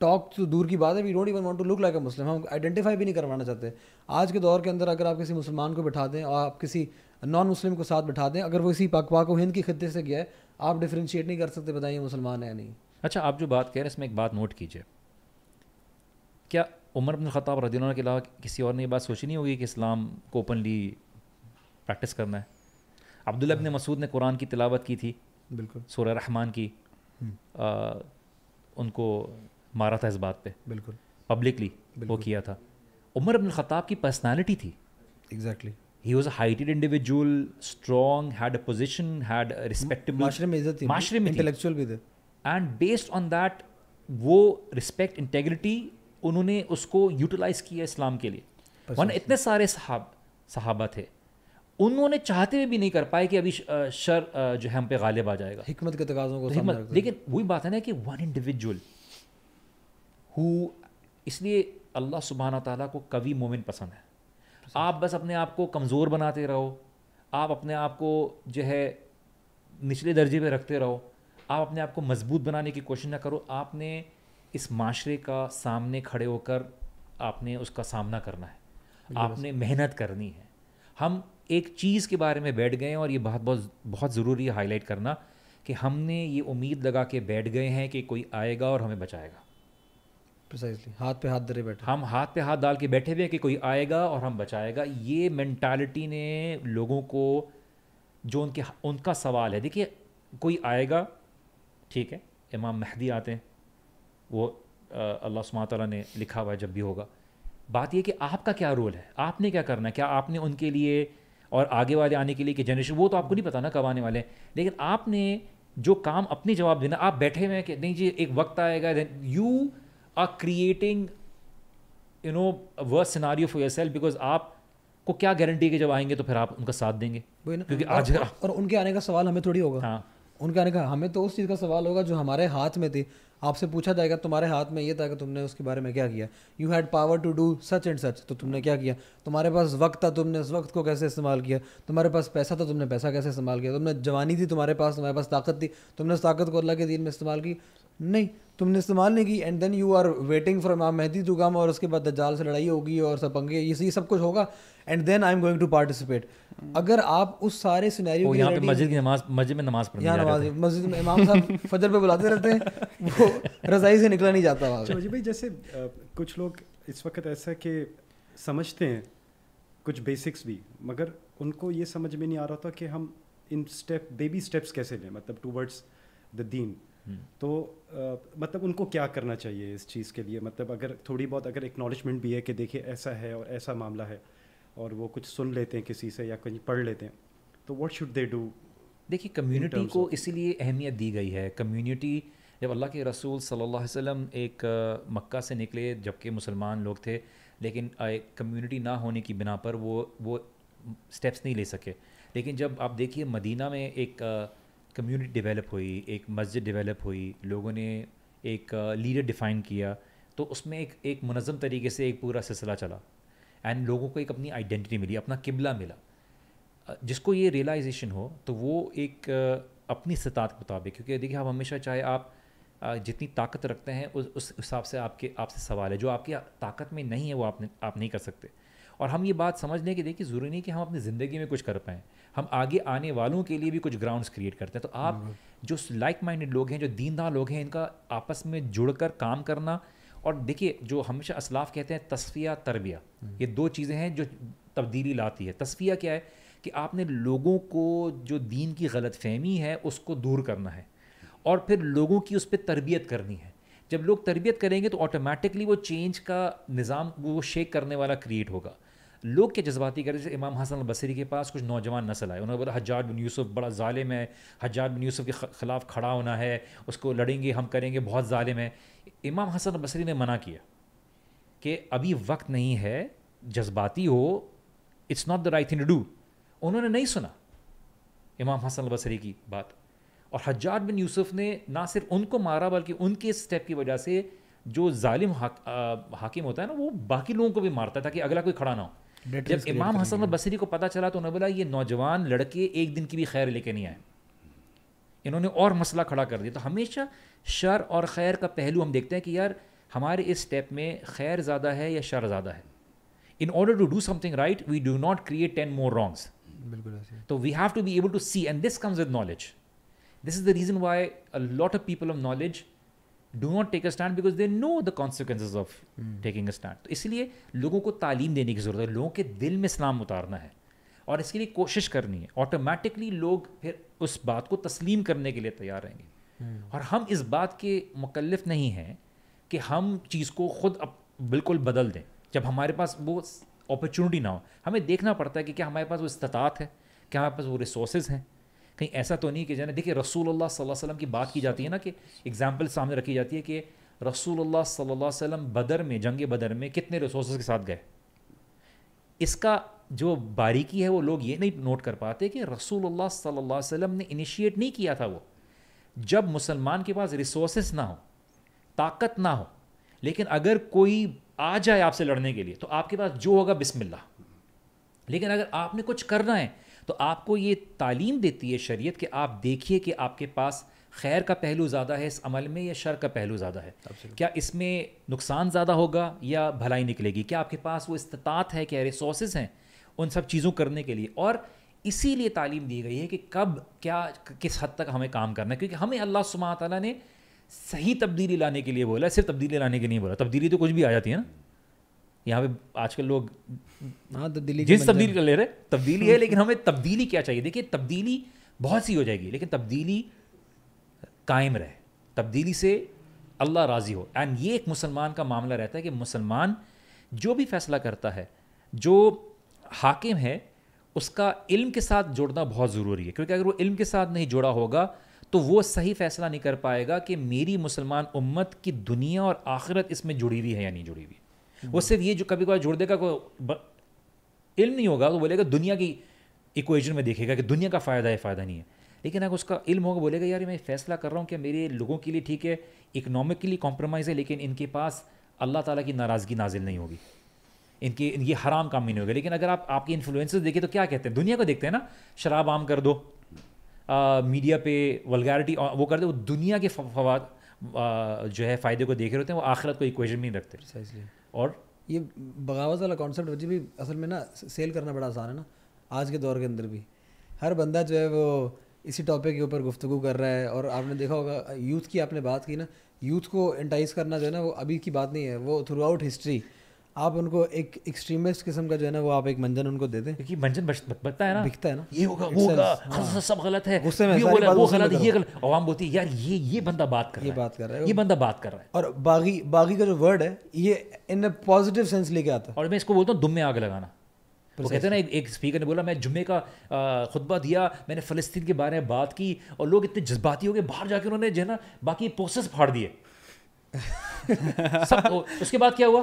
talk तो दूर की बात है we don't even want to look like a Muslim हम आइडेंटिफाई भी नहीं करवाना चाहते आज के दौर के अंदर अगर आप किसी मुसलमान को बिठा दें और आप किसी नॉन मुस्लिम को साथ बैठा दें अगर वो इसी को हिंद की खत्े से गया है आप डिफ्रेंशिएट नहीं कर सकते बताइए मुसलमान है नहीं अच्छा आप जो बात कह रहे हैं इसमें एक बात नोट कीजिए क्या उमर अब्दुल ख़ताब रदी के अलावा किसी और ने यह बात सोची नहीं होगी कि इस्लाम को ओपनली प्रैक्टिस करना है अब्दुल्ला अबिन मसूद ने कुरान की तिलावत की थी बिल्कुल सोर रहमान की हम्म। आ, उनको मारा था इस बात पे बिल्कुल पब्लिकली वो किया था उमर अब्दुल ख़ताब की पर्सनालिटी थी exactly exactly. he was a heighted individual strong had a position had a respectable माशरे में इज्जत थी माशरे में इंटेलेक्चुअल भी थे एंड बेस्ड ऑन दैट वो रिस्पेक्ट इंटेग्रिटी उन्होंने उसको यूटिलाइज किया इस्लाम के लिए वरना इतने सारे साहब साहबा थे उन्होंने चाहते हुए भी नहीं कर पाए कि अभी शर जो है हम पे गालिब आ जाएगा हिकमत के तकाजों को तो हिकमत लेकिन वही बात है ना कि वन इंडिविजुअल हु इसलिए अल्लाह सुबहाना ताला को कवि मोमिन पसंद है आप बस अपने आप को कमज़ोर बनाते रहो आप अपने आप को जो है निचले दर्जे पे रखते रहो आप अपने आप को मजबूत बनाने की कोशिश ना करो आपने इस माशरे का सामने खड़े होकर आपने उसका सामना करना है आपने मेहनत करनी है हम एक चीज़ के बारे में बैठ गए हैं और ये बहुत बहुत बहुत ज़रूरी है हाईलाइट करना कि हमने ये उम्मीद लगा के बैठ गए हैं कि कोई आएगा और हमें बचाएगा प्रिसाइसली हाथ पे हाथ धरे बैठे हम हाथ पे हाथ डाल के बैठे हुए हैं कि कोई आएगा और हम बचाएगा ये मैंटालिटी ने लोगों को जो उनके उनका सवाल है देखिए कोई आएगा ठीक है इमाम महदी आते हैं वो अल्लाह सुबह ने लिखा हुआ है जब भी होगा बात यह कि आपका क्या रोल है आपने क्या करना है क्या आपने उनके लिए और आगे वाले आने के लिए कि जनरेशन वो तो आपको नहीं पता ना कब आने वाले हैं लेकिन आपने जो काम अपने जवाब देना आप बैठे हुए हैं कि नहीं जी एक वक्त आएगा then you are creating you know worse scenario for your because आप को क्या गारंटी कि जब आएंगे तो फिर आप उनका साथ देंगे क्योंकि आज और, और उनके आने का सवाल हमें थोड़ी होगा हाँ उनके आने का हमें तो उस चीज़ का सवाल होगा जो हमारे हाथ में थी आपसे पूछा जाएगा तुम्हारे हाथ में ये था कि तुमने उसके बारे में क्या किया you had power to do such and such तो तुमने क्या किया तुम्हारे पास वक्त था तुमने उस वक्त को कैसे इस्तेमाल किया तुम्हारे पास पैसा था तुमने पैसा कैसे इस्तेमाल किया तुमने जवानी थी तुम्हारे पास तुम्हारे पास ताकत थी तुमने उस ताकत को अल्लाह के दिन में इस्तेमाल की नहीं तुमने इस्तेमाल नहीं की and then you are waiting for माम मेहदी दुगाम और उसके बाद दजाल से लड़ाई होगी और सब पंगे ये सब कुछ होगा and then I am going to participate अगर आप उस सारे सिनेरियो की पे मस्जिद की नमाज मस्जिद में नमाज पढ़ने यहाँ नमाज मस्जिद में इमाम साहब फजर पे बुलाते रहते हैं वो रजाई से निकला नहीं जाता वहाँ भाई जैसे कुछ लोग इस वक्त ऐसा कि समझते हैं कुछ बेसिक्स भी मगर उनको ये समझ में नहीं आ रहा था कि हम इन स्टेप बेबी स्टेप्स कैसे लें मतलब टूवर्ड्स द दीन हम्म। तो आ, मतलब उनको क्या करना चाहिए इस चीज़ के लिए मतलब अगर थोड़ी बहुत अगर एक्नॉलेजमेंट भी है कि देखिए ऐसा है और ऐसा मामला है और वो कुछ सुन लेते हैं किसी से या कहीं पढ़ लेते हैं तो वट शुड दे डू देखिए कम्युनिटी को इसीलिए अहमियत दी गई है कम्युनिटी जब अल्लाह के रसूल सल्लल्लाहु अलैहि वसल्लम एक मक्का से निकले जबकि मुसलमान लोग थे लेकिन एक कम्युनिटी ना होने की बिना पर वो वो स्टेप्स नहीं ले सके लेकिन जब आप देखिए मदीना में एक आ, कम्युनिटी डेवलप हुई एक मस्जिद डेवलप हुई लोगों ने एक लीडर डिफ़ाइन किया तो उसमें एक एक मनज़म तरीके से एक पूरा सिलसिला चला एंड लोगों को एक अपनी आइडेंटिटी मिली अपना किबला मिला जिसको ये रियलाइजेशन हो तो वो एक अपनी सतात के मुताबिक क्योंकि देखिए हम हमेशा चाहे आप जितनी ताकत रखते हैं उस उस हिसाब से आपके आपसे सवाल है जो आपकी ताकत में नहीं है वो आप आप नहीं कर सकते और हम ये बात समझ लें कि देखिए ज़रूरी नहीं कि हम अपनी ज़िंदगी में कुछ कर पाएँ हम आगे आने वालों के लिए भी कुछ ग्राउंड्स क्रिएट करते हैं तो आप जो लाइक माइंडेड लोग हैं जो दीनदार लोग हैं इनका आपस में जुड़कर काम करना और देखिए जो हमेशा असलाफ कहते हैं तस्फिया तरबिया हम्म। ये दो चीज़ें हैं जो तब्दीली लाती है तस्फिया क्या है कि आपने लोगों को जो दीन की गलत फहमी है उसको दूर करना है और फिर लोगों की उस पर तरबियत करनी है जब लोग तरबियत करेंगे तो ऑटोमेटिकली वो चेंज का निज़ाम वो शेक करने वाला क्रिएट होगा लोग क्या जज्बाती कर इमाम हसन बसरी के पास कुछ नौजवान नस्ल आए उन्होंने बोला हजार बिन यूसुफ बड़ा ालिम है हजार बिन यूसुफ के ख़िलाफ़ खड़ा होना है उसको लड़ेंगे हम करेंगे बहुत ालिम है इमाम हसन बसरी ने मना किया कि अभी वक्त नहीं है जज्बाती हो it's not the right thing to do उन्होंने नहीं सुना इमाम हसन बसरी की बात और हजार बिन यूसुफ ने ना सिर्फ उनको मारा बल्कि उनके स्टेप की वजह से जो ालिम हाकिम होता है ना वो बाकी लोगों को भी मारता है ताकि अगला कोई खड़ा ना हो जब इमाम हसन बसरी को पता चला तो उन्होंने बोला ये नौजवान लड़के एक दिन की भी खैर लेके नहीं आए इन्होंने और मसला खड़ा कर दिया तो हमेशा शर और खैर का पहलू हम देखते हैं कि यार हमारे इस स्टेप में खैर ज़्यादा है या शर ज़्यादा है in order to do something right we do not create ten more wrongs बिल्कुल तो we have to be able to see and this comes with knowledge this is the reason why a lot of people of knowledge do not take a stand because they know the consequences of taking a stand तो इसलिए लोगों को तालीम देने की ज़रूरत है लोगों के दिल में इस्लाम उतारना है और इसके लिए कोशिश करनी है ऑटोमेटिकली लोग फिर उस बात को तस्लीम करने के लिए तैयार रहेंगे hmm. और हम इस बात के मुकलफ नहीं हैं कि हम चीज़ को खुद अब बिल्कुल बदल दें जब हमारे पास वो अपॉर्चुनिटी ना हो हमें देखना पड़ता है कि क्या हमारे पास वो इस्तात है क्या हमारे पास वो रिसोर्स हैं कहीं ऐसा तो नहीं कि जाना देखिए रसूल वसल्लम की बात की जाती है ना कि एग्जांपल सामने रखी जाती है कि रसूल अलैहि वसल्लम बदर में जंग बदर में कितने रिसोर्स के साथ गए इसका जो बारीकी है वो लोग ये नहीं नोट कर पाते कि रसूल अलैहि वसल्लम ने इनिशिएट नहीं किया था वो जब मुसलमान के पास रिसोर्स ना हो ताकत ना हो लेकिन अगर कोई आ जाए आपसे लड़ने के लिए तो आपके पास जो होगा बिस्मिल्लाह लेकिन अगर आपने कुछ करना है तो आपको ये तालीम देती है शरीयत कि आप देखिए कि आपके पास खैर का पहलू ज़्यादा है इस अमल में या शर का पहलू ज़्यादा है क्या इसमें नुकसान ज़्यादा होगा या भलाई निकलेगी क्या आपके पास वो इस्तात है क्या रिसोर्स हैं उन सब चीज़ों करने के लिए और इसीलिए तालीम दी गई है कि कब क्या किस हद तक हमें काम करना है क्योंकि हमें अल्लाह सुमा ताली ने सही तब्दीली लाने के लिए बोला सिर्फ तब्दीली लाने के लिए बोला तब्दीली तो कुछ भी आ जाती है ना यहाँ पे आजकल लोग हाँ तब्दीली तो जिस तब्दीली कर ले रहे तब्दीली है लेकिन हमें तब्दीली क्या चाहिए देखिए तब्दीली बहुत सी हो जाएगी लेकिन तब्दीली कायम रहे तब्दीली से अल्लाह राज़ी हो एंड ये एक मुसलमान का मामला रहता है कि मुसलमान जो भी फैसला करता है जो हाकिम है उसका इल्म के साथ जुड़ना बहुत ज़रूरी है क्योंकि अगर वो इल्म के साथ नहीं जुड़ा होगा तो वो सही फैसला नहीं कर पाएगा कि मेरी मुसलमान उम्मत की दुनिया और आखिरत इसमें जुड़ी हुई है या नहीं जुड़ी हुई वो सिर्फ ये जो कभी कभार जोड़ देगा कोई इल्म नहीं होगा तो बोलेगा दुनिया की इक्वेजन में देखेगा कि दुनिया का फ़ायदा है फ़ायदा नहीं है लेकिन अगर उसका इल्म होगा बोलेगा यार मैं फैसला कर रहा हूँ कि मेरे लोगों के लिए ठीक है इकनॉमिकली कॉम्प्रोमाइज़ है लेकिन इनके पास अल्लाह ताला की नाराज़गी नाजिल नहीं होगी इनके ये हराम काम नहीं होगा लेकिन अगर आप आपके इन्फ्लुएंसर्स देखें तो क्या कहते हैं दुनिया को देखते हैं ना शराब आम कर दो आ, मीडिया पे वलगैरिटी वो कर दो दुनिया के फवाद जो है फ़ायदे को देख रहे होते हैं वो आखिरत को इक्वेशन में नहीं रखते और ये बगावत वाला कॉन्सेप्ट वजह भी असल में ना सेल करना बड़ा आसान है ना आज के दौर के अंदर भी हर बंदा जो है वो इसी टॉपिक के ऊपर गुफ्तु कर रहा है और आपने देखा होगा यूथ की आपने बात की ना यूथ को एंटाइज करना जो है ना वो अभी की बात नहीं है वो थ्रू आउट हिस्ट्री आप उनको एक एक्सट्रीमिस्ट किस्म का जो है ना वो आप एक मंजन उनको दे दें क्योंकि मंजन बचता है ना बिकता है ना ये होगा वो होगा हाँ, हाँ। सब गलत है गुस्से में ये गलत, वो गलत ये गलत आवाम बोलती है यार ये ये बंदा बात कर ये बात कर रहा है ये बंदा बात कर रहा है और बागी बागी का जो वर्ड है ये इन पॉजिटिव सेंस लेके आता है और मैं इसको बोलता हूँ दुम में आग लगाना वो कहते हैं ना एक स्पीकर ने बोला मैं जुम्मे का खुतबा दिया मैंने फ़लस्तीन के बारे में बात की और लोग इतने जज्बाती हो गए बाहर जाके उन्होंने जो है ना बाकी पोस्टर्स फाड़ दिए सब उसके बाद क्या हुआ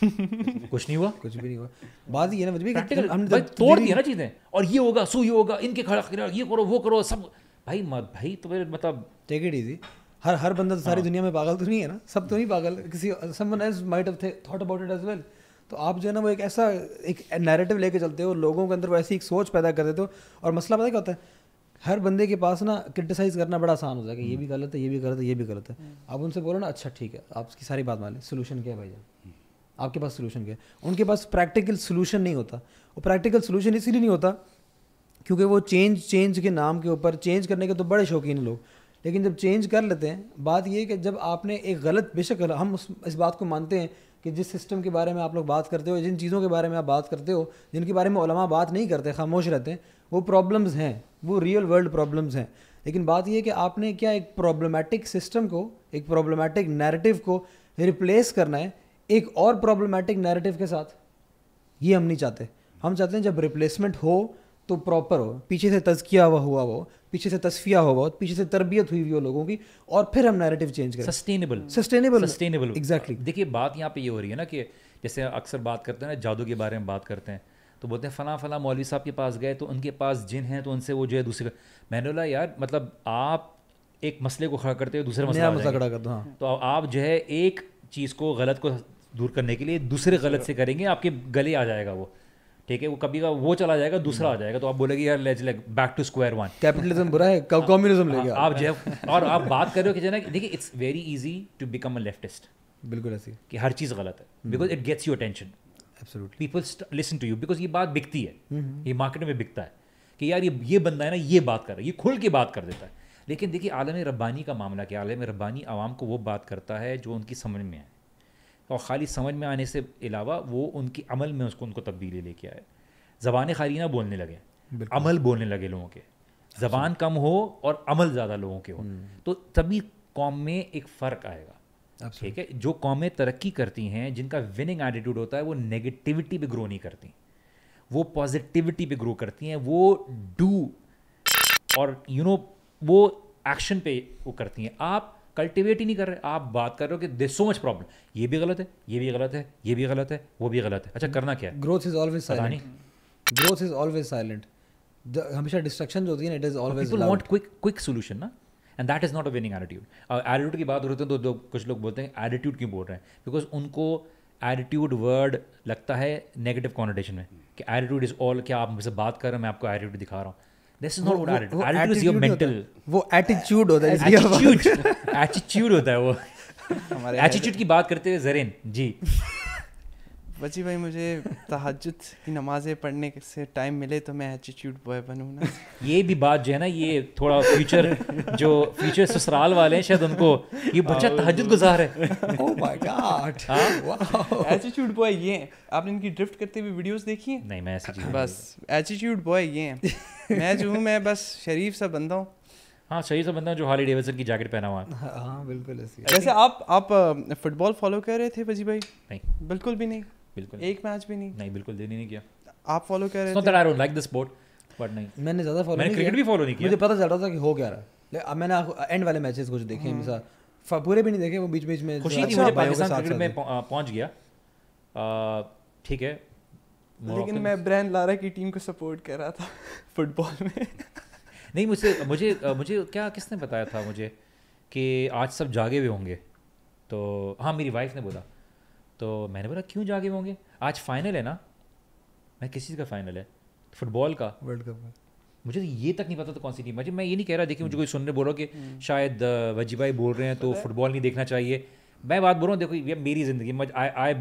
कुछ नहीं हुआ कुछ भी नहीं हुआ बात ये ना मुझे प्रैक्टिकल हमने तोड़ दिया ना चीज़ें और ये होगा सो ये होगा इनके खड़ा खड़ा ये करो वो करो सब भाई मत भाई तो मेरे मतलब टेक इट इजी हर हर बंदा तो सारी हाँ। दुनिया में पागल तो नहीं है ना सब तो नहीं पागल किसी someone else might have thought about it as well तो आप जो है ना वो एक ऐसा एक नैरेटिव लेके चलते हो लोगों के अंदर वो ऐसी एक सोच पैदा कर देते हो और मसला पता क्या होता है हर बंदे के पास ना क्रिटिसाइज करना बड़ा आसान होता है कि ये हम्म। भी गलत है ये भी गलत है ये भी गलत है आप उनसे बोलो ना अच्छा ठीक है आपकी सारी बात मान लें सोल्यूशन क्या है भाई जान आपके पास सोल्यूशन क्या है उनके पास प्रैक्टिकल सोल्यूशन नहीं होता और प्रैक्टिकल सोल्यूशन इसीलिए नहीं होता क्योंकि वो चेंज चेंज के नाम के ऊपर चेंज करने के तो बड़े शौकीन लोग लेकिन जब चेंज कर लेते हैं बात ये है कि जब आपने एक गलत बेशक हम उस इस बात को मानते हैं कि जिस सिस्टम के बारे में आप लोग बात करते हो जिन चीज़ों के बारे में आप बात करते हो जिनके बारे में ओलमा बात नहीं करते खामोश रहते हैं वो प्रॉब्लम्स हैं वो रियल वर्ल्ड प्रॉब्लम्स हैं लेकिन बात यह है कि आपने क्या एक प्रॉब्लमेटिक सिस्टम को एक प्रॉब्लमेटिक नैरेटिव को रिप्लेस करना है एक और प्रॉब्लमेटिक नैरेटिव के साथ ये हम नहीं चाहते हम चाहते हैं जब रिप्लेसमेंट हो तो प्रॉपर हो पीछे से तजकिया हुआ हुआ हो पीछे से तस्फिया हुआ हो पीछे से तरबियत हुई हुई हो लोगों की और फिर हम नैरेटिव चेंज करें सस्टेनेबल सस्टेनेबल सस्टेनेबल एग्जैक्टली देखिए बात यहाँ पे ये हो रही है ना कि जैसे अक्सर बात करते हैं ना जादू के बारे में बात करते हैं तो बोलते हैं फला फला मौलवी साहब के पास गए तो उनके पास जिन हैं तो उनसे वो जो है दूसरे मैंने बोला यार मतलब आप एक मसले को खड़ा करते हो दूसरे मसला खड़ा करते हो हाँ। तो आप जो है एक चीज़ को गलत को दूर करने के लिए दूसरे गलत से करेंगे आपके गले आ जाएगा वो ठीक है वो कभी का वो चला जाएगा दूसरा हम्म। आ जाएगा तो आप बोलेगे यार let's like back to square one capitalism बुरा है कम्युनिज्म ले गया आप जो और आप बात कर रहे हो कि जना देखिए it's very easy to become a leftist बिल्कुल ऐसी कि हर चीज़ गलत है because it gets your attention absolutely people listen to you because ये बात बिकती है हम्म, हम्म। ये मार्केट में बिकता है कि यार ये ये बंदा है ना ये बात कर रहा है ये खुल के बात कर देता है लेकिन देखिए आलम रब्बानी का मामला क्या आलम रब्बानी आवाम को वो बात करता है जो उनकी समझ में है और खाली समझ में आने से अलावा वो उनकी अमल में उसको उनको तब्दीली लेके आए ज़बान खाली ना बोलने लगे अमल बोलने लगे लोगों के ज़बान कम हो और अमल ज़्यादा लोगों के हो हम्म। तो तभी कॉम में एक फ़र्क आएगा ठीक है जो कौमें तरक्की करती हैं जिनका विनिंग एटीट्यूड होता है वो नेगेटिविटी पे ग्रो नहीं करती वो पॉजिटिविटी पे ग्रो करती हैं वो डू और यू you नो know, वो एक्शन पे वो करती हैं आप कल्टिवेट ही नहीं कर रहे आप बात कर रहे हो कि दे सो मच प्रॉब्लम ये भी गलत है ये भी गलत है ये भी गलत है वो भी गलत है अच्छा hmm. करना क्या है growth is always silent growth is always silent हमेशा डिस्ट्रक्शन जो होती है it is always people quick quick solution ना and that is not a winning attitude attitude की बात होती है तो लोग कुछ लोग बोलते हैं एटीट्यूड क्यों बोल रहे हैं बिकॉज उनको एटीट्यूड वर्ड लगता है नेगेटिव कॉन्टेशन में कि एटीट्यूड इज ऑल क्या आप मुझसे बात कर रहे हैं मैं आपको एटीट्यूड दिखा रहा हूँ this is not what attitude attitude is your mental वो एटीट्यूड होता है एटीट्यूड एटीट्यूड होता है वो हमारे एटीट्यूड की बात करते हुए जरीन जी बची भाई मुझे तहजद की नमाज़ें पढ़ने से टाइम मिले तो मैं एटीट्यूड बॉय बनूँ ना ये भी बात जो है ना ये थोड़ा फ्यूचर जो फ्यूचर ससुराल वाले हैं शायद उनको ये बच्चा तहजद गुजार है oh my god attitude boy ये हैं आपने इनकी ड्रिफ्ट करते हुए वीडियोस देखी हैं नहीं मैं ऐसी बस एटीट्यूड बॉय ये हैं मैं जो हूँ मैं बस शरीफ सा बंदा हूँ हाँ सही से बंदा जो हाली डेविडसन की जैकेट पहना हुआ है हाँ बिल्कुल ऐसी वैसे आप आप फुटबॉल फॉलो कर रहे थे भजी भाई नहीं बिल्कुल भी नहीं बिल्कुल एक मैच भी नहीं नहीं बिल्कुल दिन ही नहीं किया आप फॉलो कर रहे थे I like the sport but नहीं मैंने ज्यादा फॉलो मैंने क्रिकेट भी फॉलो नहीं किया मुझे पता चल रहा था कि हो क्या रहा अब मैंने एंड वाले मैचेस कुछ देखे हैं हम्म। पूरे भी नहीं देखे वो बीच बीच में खुशी थी अच्छा मुझे पाकिस्तान क्रिकेट में पहुंच गया ठीक है लेकिन मैं ब्रैन लारा की टीम को सपोर्ट कर रहा था फुटबॉल में नहीं मुझसे मुझे मुझे क्या किसने बताया था मुझे कि आज सब जागे हुए होंगे तो हाँ मेरी वाइफ ने बोला तो मैंने बोला क्यों जागे होंगे आज फाइनल है ना मैं किस चीज़ का फाइनल है फुटबॉल का वर्ल्ड कप का मुझे तो ये तक नहीं पता था कौन सी टीम मुझे मैं ये नहीं कह रहा देखिए मुझे हम्म। कोई सुनने बोल रहा कि हम्म। शायद वजी भाई बोल रहे हैं तो फुटबॉल नहीं देखना चाहिए मैं बात बोल रहा हूँ देखो ये मेरी जिंदगी I I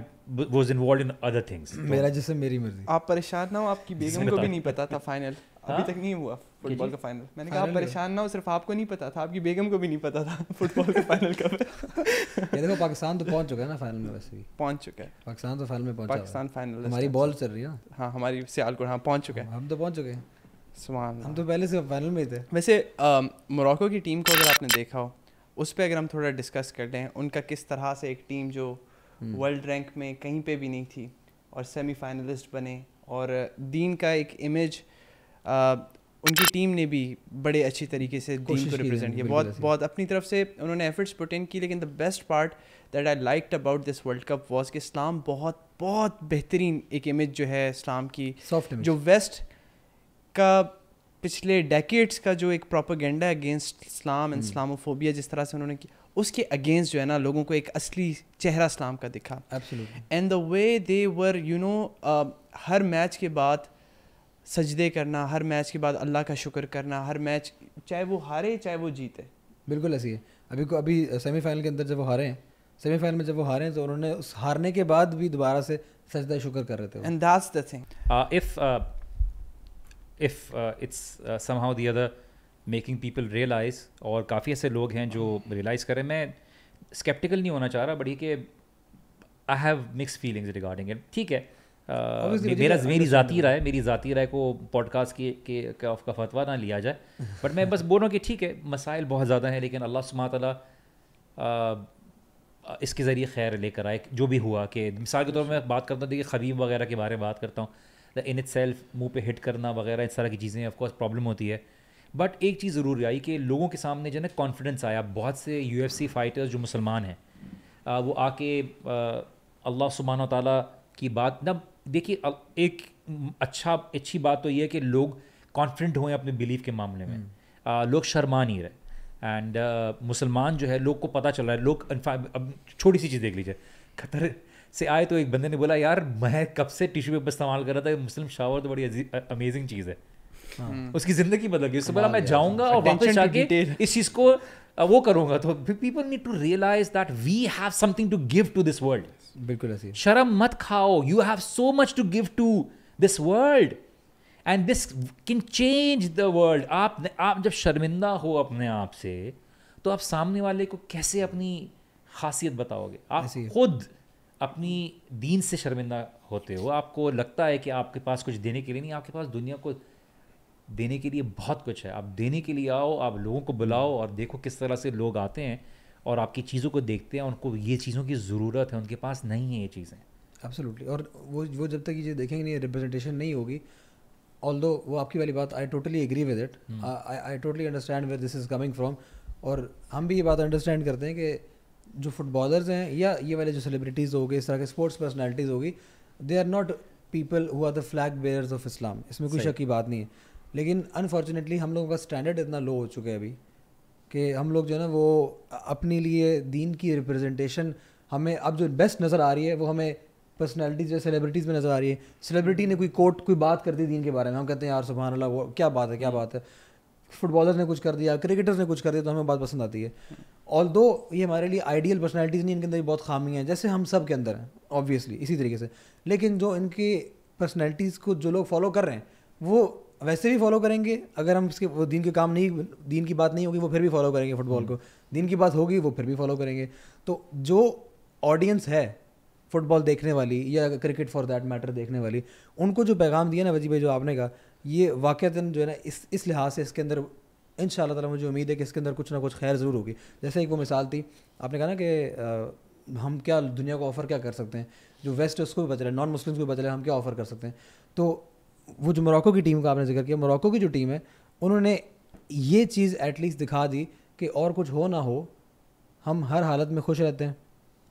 was involve in other things मेरा जैसे मेरी मर्जी आप परेशान ना हो आपकी बेगम को भी नहीं पता था फाइनल अभी हाँ? तक नहीं हुआ फुटबॉल का फाइनल मैंने कहा आप परेशान ना हो सिर्फ आपको नहीं पता था आपकी बेगम को भी नहीं पता था फुटबॉल का फाइनल कब ये देखो पाकिस्तान तो पहुंच चुका है ना फाइनल में वैसे भी पहुंच चुका है पाकिस्तान तो फाइनल में पहुंचा पाकिस्तान फाइनल हमारी बॉल चल रही है हाँ हमारी सियालकोट हाँ पहुंच चुके हैं हम तो पहुंच चुके हैं सुमान हम तो पहले से फाइनल में ही थे वैसे मोरक्को की टीम को अगर आपने देखा हो उस पर अगर हम थोड़ा डिस्कस कर लें उनका किस तरह से एक टीम जो वर्ल्ड हम्म। रैंक में कहीं पे भी नहीं थी और सेमीफाइनलिस्ट बने और दीन का एक इमेज उनकी टीम ने भी बड़े अच्छी तरीके से टीम को रिप्रेजेंट किया बहुत बहुत अपनी तरफ से उन्होंने एफर्ट्स प्रोटेन की लेकिन the best part that I like about this world cup was के इस्लाम बहुत बहुत बेहतरीन एक इमेज जो है इस्लाम की जो वेस्ट का पिछले डेकेट्स का जो एक propaganda against Islam and islamophobia hmm। जिस तरह से उन्होंने की उसके अगेंस्ट जो है ना लोगों को एक असली चेहरा इस्लाम का दिखा and the way they were you know हर मैच के बाद सजदे करना हर मैच के बाद अल्लाह का शुक्र करना हर मैच चाहे वो हारे चाहे वो जीते बिल्कुल ऐसी है अभी को अभी सेमीफाइनल के अंदर जब वो हारे हैं सेमीफाइनल में जब वो हारे हैं तो उन्होंने उस हारने के बाद भी दोबारा से सजदा शुक्र कर रहे थे अंदाज that's the thing if if it's somehow the other making people realise और काफ़ी ऐसे लोग हैं जो रियलाइज़ करें मैं स्केप्टिकल नहीं होना चाह रहा बट ये कि I have mix feelings regarding it ठीक है Uh, मेरा मेरी ज़ाती राय मेरी ज़ाती राय को पॉडकास्ट के के का, का फतवा ना लिया जाए बट मैं बस बोल रहा हूँ कि ठीक है मसाइल बहुत ज़्यादा हैं लेकिन अल्लाह सुबह तला uh, इसके ज़रिए खैर लेकर आए जो भी हुआ कि मिसाल के तौर पर मैं बात करता हूँ देखिए खबीब वगैरह के बारे में बात करता हूँ इन इट सेल्फ मुँह पर हिट करना वगैरह इस तरह की चीज़ें ऑफकोर्स प्रॉब्लम होती है बट एक चीज़ ज़रूर आई कि लोगों के सामने जो है ना कॉन्फिडेंस आया बहुत से यू एफ़ सी फाइटर्स जो मुसलमान हैं uh, वो आके अल्लाह सुबहाना ताली की बात ना देखिए एक अच्छा अच्छी बात तो ये है कि लोग कॉन्फिडेंट हुए अपने बिलीफ के मामले में हम्म। आ, लोग शर्मा नहीं रहे एंड मुसलमान जो है लोग को पता चल रहा है लोग अब छोटी सी चीज़ देख लीजिए खतर से आए तो एक बंदे ने बोला यार मैं कब से टिश्यू पेपर इस्तेमाल कर रहा था मुस्लिम शावर तो बड़ी अमेजिंग चीज़ है हाँ। हम्म। उसकी ज़िंदगी बदल गई उससे बोला हाँ, मैं जाऊँगा और वापस जाके इस चीज़ को वो करूँगा तो people need to realise that we have something to give to this world बिल्कुल ऐसी शर्म मत खाओ you have so much to give to this world and this can change the world आप आप जब शर्मिंदा हो अपने आप से तो आप सामने वाले को कैसे अपनी खासियत बताओगे आप खुद अपनी दीन से शर्मिंदा होते हो आपको लगता है कि आपके पास कुछ देने के लिए नहीं आपके पास दुनिया को देने के लिए बहुत कुछ है आप देने के लिए आओ आप लोगों को बुलाओ और देखो किस तरह से लोग आते हैं और आपकी चीज़ों को देखते हैं उनको ये चीज़ों की ज़रूरत है उनके पास नहीं है ये चीज़ें एब्सोल्युटली और वो वो जब तक ये देखेंगे नहीं रिप्रेजेंटेशन नहीं होगी ऑल दो वो आपकी वाली बात I totally agree with it I totally understand where this is coming from और हम भी ये बात अंडरस्टैंड करते हैं कि जो फुटबॉलर्स हैं या ये वाले जो सेलिब्रिटीज़ हो गए इस तरह के स्पोर्ट्स पर्सनैलिटीज़ होगी they are not people who are the flag bearers of इस्लाम इसमें कोई शक की बात नहीं है लेकिन अनफॉर्चुनेटली हम लोगों का स्टैंडर्ड इतना लो हो चुका है अभी कि हम लोग जो है ना वो अपने लिए दीन की रिप्रेजेंटेशन हमें अब जो बेस्ट नज़र आ रही है वो हमें पर्सनैलिटीज़ या सेलिब्रिटीज़ में नज़र आ रही है सेलिब्रिटी ने कोई कोर्ट कोई बात कर दी दीन के बारे में हम कहते हैं यार सुबह अल्लाह क्या बात है क्या बात है फुटबॉलर्स ने कुछ कर दिया क्रिकेटर्स ने कुछ कर दिया तो हमें बात पसंद आती है ऑल दो ये हमारे लिए आइडियल पर्सनैलिटीज़ नहीं इनके अंदर बहुत खामी हैं जैसे हम सब के अंदर हैं ऑब्वियसली इसी तरीके से लेकिन जो इनकी पर्सनैलिटीज़ को जो लोग फॉलो कर रहे हैं वो वैसे भी फॉलो करेंगे अगर हम उसके वो दिन के काम नहीं दिन की बात नहीं होगी वो फिर भी फॉलो करेंगे फुटबॉल को हम्म। दिन की बात होगी वो फिर भी फॉलो करेंगे तो जो ऑडियंस है फुटबॉल देखने वाली या क्रिकेट फॉर दैट मैटर देखने वाली उनको जो पैगाम दिया ना वजी भाई जो आपने कहा ये वाक़ता जो है ना इस इस लिहाज से इसके अंदर इन शाला तला मुझे उम्मीद है कि इसके अंदर कुछ ना कुछ खैर ज़रूर होगी जैसे एक वो मिसाल थी आपने कहा ना कि हम क्या दुनिया को ऑफ़र क्या कर सकते हैं जो वेस्ट है उसको भी बच रहा है नॉन मुस्लिम्स को भी बच रहा है हम क्या ऑफ़र कर सकते हैं तो वो जो मोरक्को की टीम का आपने जिक्र किया मोरक्को की जो टीम है उन्होंने ये चीज़ एटलीस्ट दिखा दी कि और कुछ हो ना हो हम हर हालत में खुश रहते हैं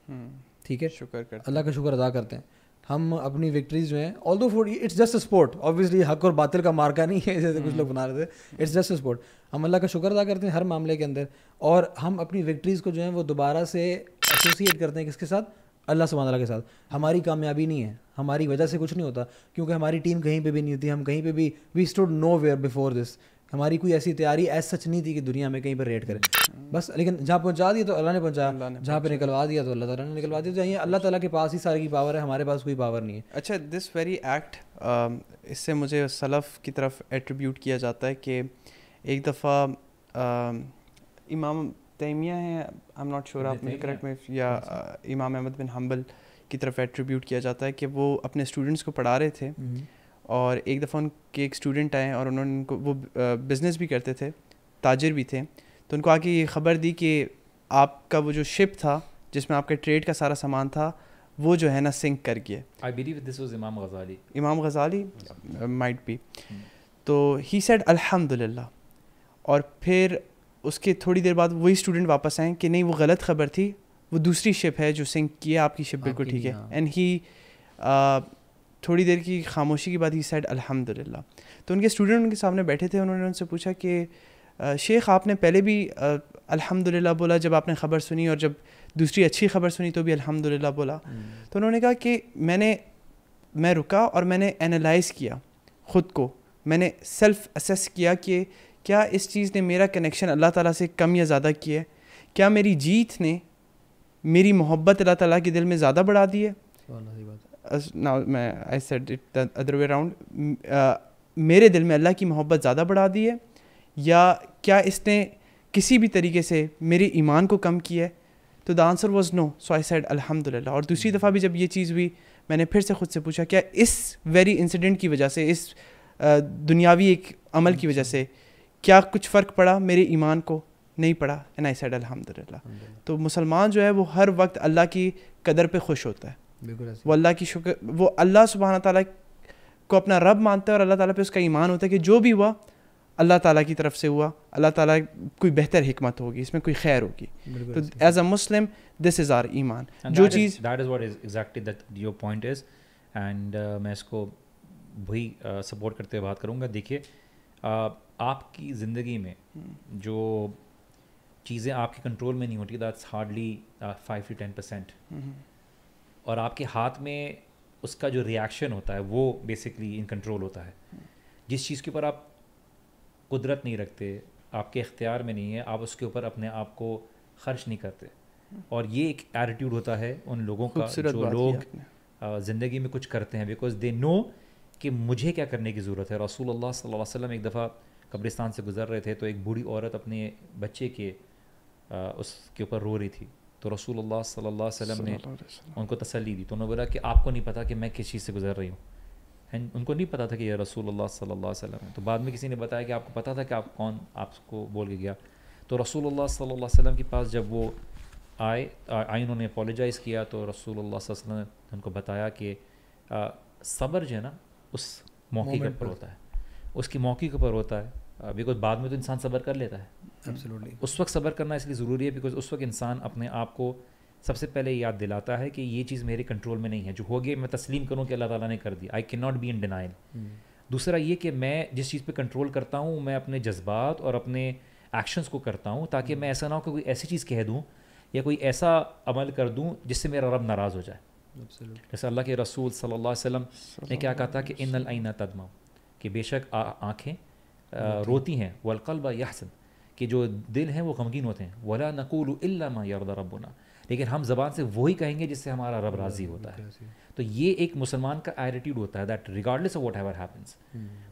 हम्म, ठीक है शुक्र करते अल्लाह का शुक्र अदा करते हैं हम अपनी विक्ट्रीज जो हैं although food it's just a sport obviously हक और बातिल का मार्का नहीं है जैसे कुछ हम्म। लोग बना रहे थे इट्स जस्ट अ स्पोर्ट हम अल्लाह का शुक्र अदा करते हैं हर मामले के अंदर और हम अपनी विक्ट्रीज़ को जो है वो दोबारा से एसोसिएट करते हैं किसके साथ अल्लाह सुबह के साथ हमारी कामयाबी नहीं है हमारी वजह से कुछ नहीं होता क्योंकि हमारी टीम कहीं पर भी नहीं थी हम कहीं पर भी we stood nowhere before this हमारी कोई ऐसी तैयारी ऐसा सच नहीं थी कि दुनिया में कहीं पर रेट करें बस लेकिन जहाँ पहुँचा दिया तो अल्लाह ने पहुँचा जहाँ पे निकलवा दिया तो अल्लाह तला ने निकलवा दिया तो अल्लाह ताला के पास ही सारी की पावर है हमारे पास कोई पावर नहीं है अच्छा दिस वेरी एक्ट इससे मुझे सलफ़ की तरफ एट्रीब्यूट किया जाता है कि एक दफ़ा um, इमाम तैमिया है आई एम नॉट श्योर आप मेरे करेक्ट में या इमाम अहमद बिन हम्बल की तरफ एट्रीब्यूट किया जाता है कि वो अपने स्टूडेंट्स को पढ़ा रहे थे हम्म। और एक दफ़ा उनके एक स्टूडेंट आए और उन्होंने उनको वो बिज़नेस भी करते थे ताजिर भी थे तो उनको आके ये खबर दी कि आपका वो जो शिप था जिसमें आपके ट्रेड का सारा सामान था वो जो है ना सिंक कर गए आई बिलीव दिस इमाम गजाली इमाम गजाली माइट बी तो ही सेड अल्हम्दुलिल्लाह और फिर उसके थोड़ी देर बाद वही स्टूडेंट वापस आए कि नहीं वो गलत खबर थी वो दूसरी शिप है जो सिंक की है आपकी शिप बिल्कुल ठीक है एंड हाँ। ही थोड़ी देर की खामोशी के बाद ही सैड अल्हम्दुलिल्लाह तो उनके स्टूडेंट उनके सामने बैठे थे उन्होंने उनसे पूछा कि शेख आपने पहले भी अल्हम्दुलिल्लाह बोला जब आपने ख़बर सुनी और जब दूसरी अच्छी खबर सुनी तो भी अल्हम्दुलिल्लाह बोला हम्म। तो उन्होंने कहा कि मैंने मैं रुका और मैंने एनालाइज़ किया ख़ुद को मैंने सेल्फ असेस किया कि क्या इस चीज़ ने मेरा कनेक्शन अल्लाह ताला से कम या ज़्यादा किया है क्या मेरी जीत ने मेरी मोहब्बत अल्लाह ताला के दिल में ज़्यादा बढ़ा दी है मैं I said it other way round मेरे दिल में अल्लाह की मोहब्बत ज़्यादा बढ़ा दी है या क्या इसने किसी भी तरीके से मेरे ईमान को कम किया है तो the answer was no so I said अलहमदिल्ला और दूसरी दफ़ा भी जब ये चीज़ हुई मैंने फिर से ख़ुद से पूछा क्या इस वेरी इंसिडेंट की वजह से इस दुनियावी एक अमल की वजह से क्या कुछ फ़र्क पड़ा मेरे ईमान को नहीं पड़ा एन आई सैड अलहमदिल्ला तो मुसलमान जो है वो हर वक्त अल्लाह की कदर पे खुश होता है वो अल्लाह की शुक्र वो अल्लाह सुबहाना ताली को अपना रब मानता है और अल्लाह ताला पे उसका ईमान होता है कि जो भी हुआ अल्लाह ताला की तरफ से हुआ अल्लाह ताला कोई बेहतर हिकमत होगी इसमें कोई खैर होगी तो as a Muslim this is our ईमान जो चीज़ that is is exactly that your point is and मैं इसको भी सपोर्ट uh, करते हुए बात करूँगा देखिए uh, आपकी ज़िंदगी में जो चीज़ें आपके कंट्रोल में नहीं होती that's hardly five to ten percent और आपके हाथ में उसका जो रिएक्शन होता है वो बेसिकली इन कंट्रोल होता है mm-hmm. जिस चीज़ के ऊपर आप कुदरत नहीं रखते आपके इख्तियार में नहीं है आप उसके ऊपर अपने आप को खर्च नहीं करते mm-hmm. और ये एक एटीट्यूड होता है उन लोगों का जो लोग uh, ज़िंदगी में कुछ करते हैं बिकॉज दे नो कि मुझे क्या करने की ज़रूरत है रसूल अल्लाह सल्लल्लाहु अलैहि वसल्लम एक दफ़ा कब्रिस्तान से गुजर रहे थे तो एक बूढ़ी औरत अपने बच्चे के उसके ऊपर रो रही थी तो रसूल अल्लाह सल्लल्लाहु अलैहि वसल्लम ने उनको तसली दी तो उन्होंने बोला कि आपको नहीं पता कि मैं किस चीज़ से गुजर रही हूँ एंड उनको नहीं पता था कि यह रसूल अल्लाह सल्लल्लाहु अलैहि वसल्लम तो बाद में किसी ने बताया कि आपको पता था कि आप कौन आपको बोल के गया तो रसूल अल्लाह सल्लल्लाहु अलैहि वसल्लम के पास जब वो आए आए उन्होंने अपोलोजाइज़ किया तो रसूल अल्लाह वसल्लम ने उनको बताया कि सब्र जो है ना उस मौके के ऊपर होता है उसकी मौके के ऊपर होता है बिकॉज uh, बाद में तो इंसान सब्र कर लेता है Absolutely. उस वक्त सब्र करना इसलिए ज़रूरी है बिकॉज उस वक्त इंसान अपने आप को सबसे पहले याद दिलाता है कि ये चीज़ मेरे कंट्रोल में नहीं है जो हो गया मैं तस्लीम करूँ कि अल्लाह ताला ने कर दिया I can not be in denial दूसरा ये कि मैं जिस चीज़ पे कंट्रोल करता हूँ मैं अपने जज्बात और अपने एक्शंस को करता हूँ ताकि hmm. मैं ऐसा ना हो कि कोई ऐसी चीज़ कह दूँ या कोई ऐसा अमल कर दूँ जिससे मेरा रब नाराज़ हो जाए जैसे अल्लाह के रसूल सल्लल्लाहु अलैहि वसल्लम ने क्या कहा था कि इन आइना तदमा कि बेशक आँखें रोती हैं वलकल्बा यासन कि जो दिल हैं वो गमगीन होते हैं वला नकूल इल्लामा यरदा रबना लेकिन हम जबान से वही कहेंगे जिससे हमारा रब राज़ी होता है तो ये एक मुसलमान का एटीट्यूड होता है that regardless of whatever happens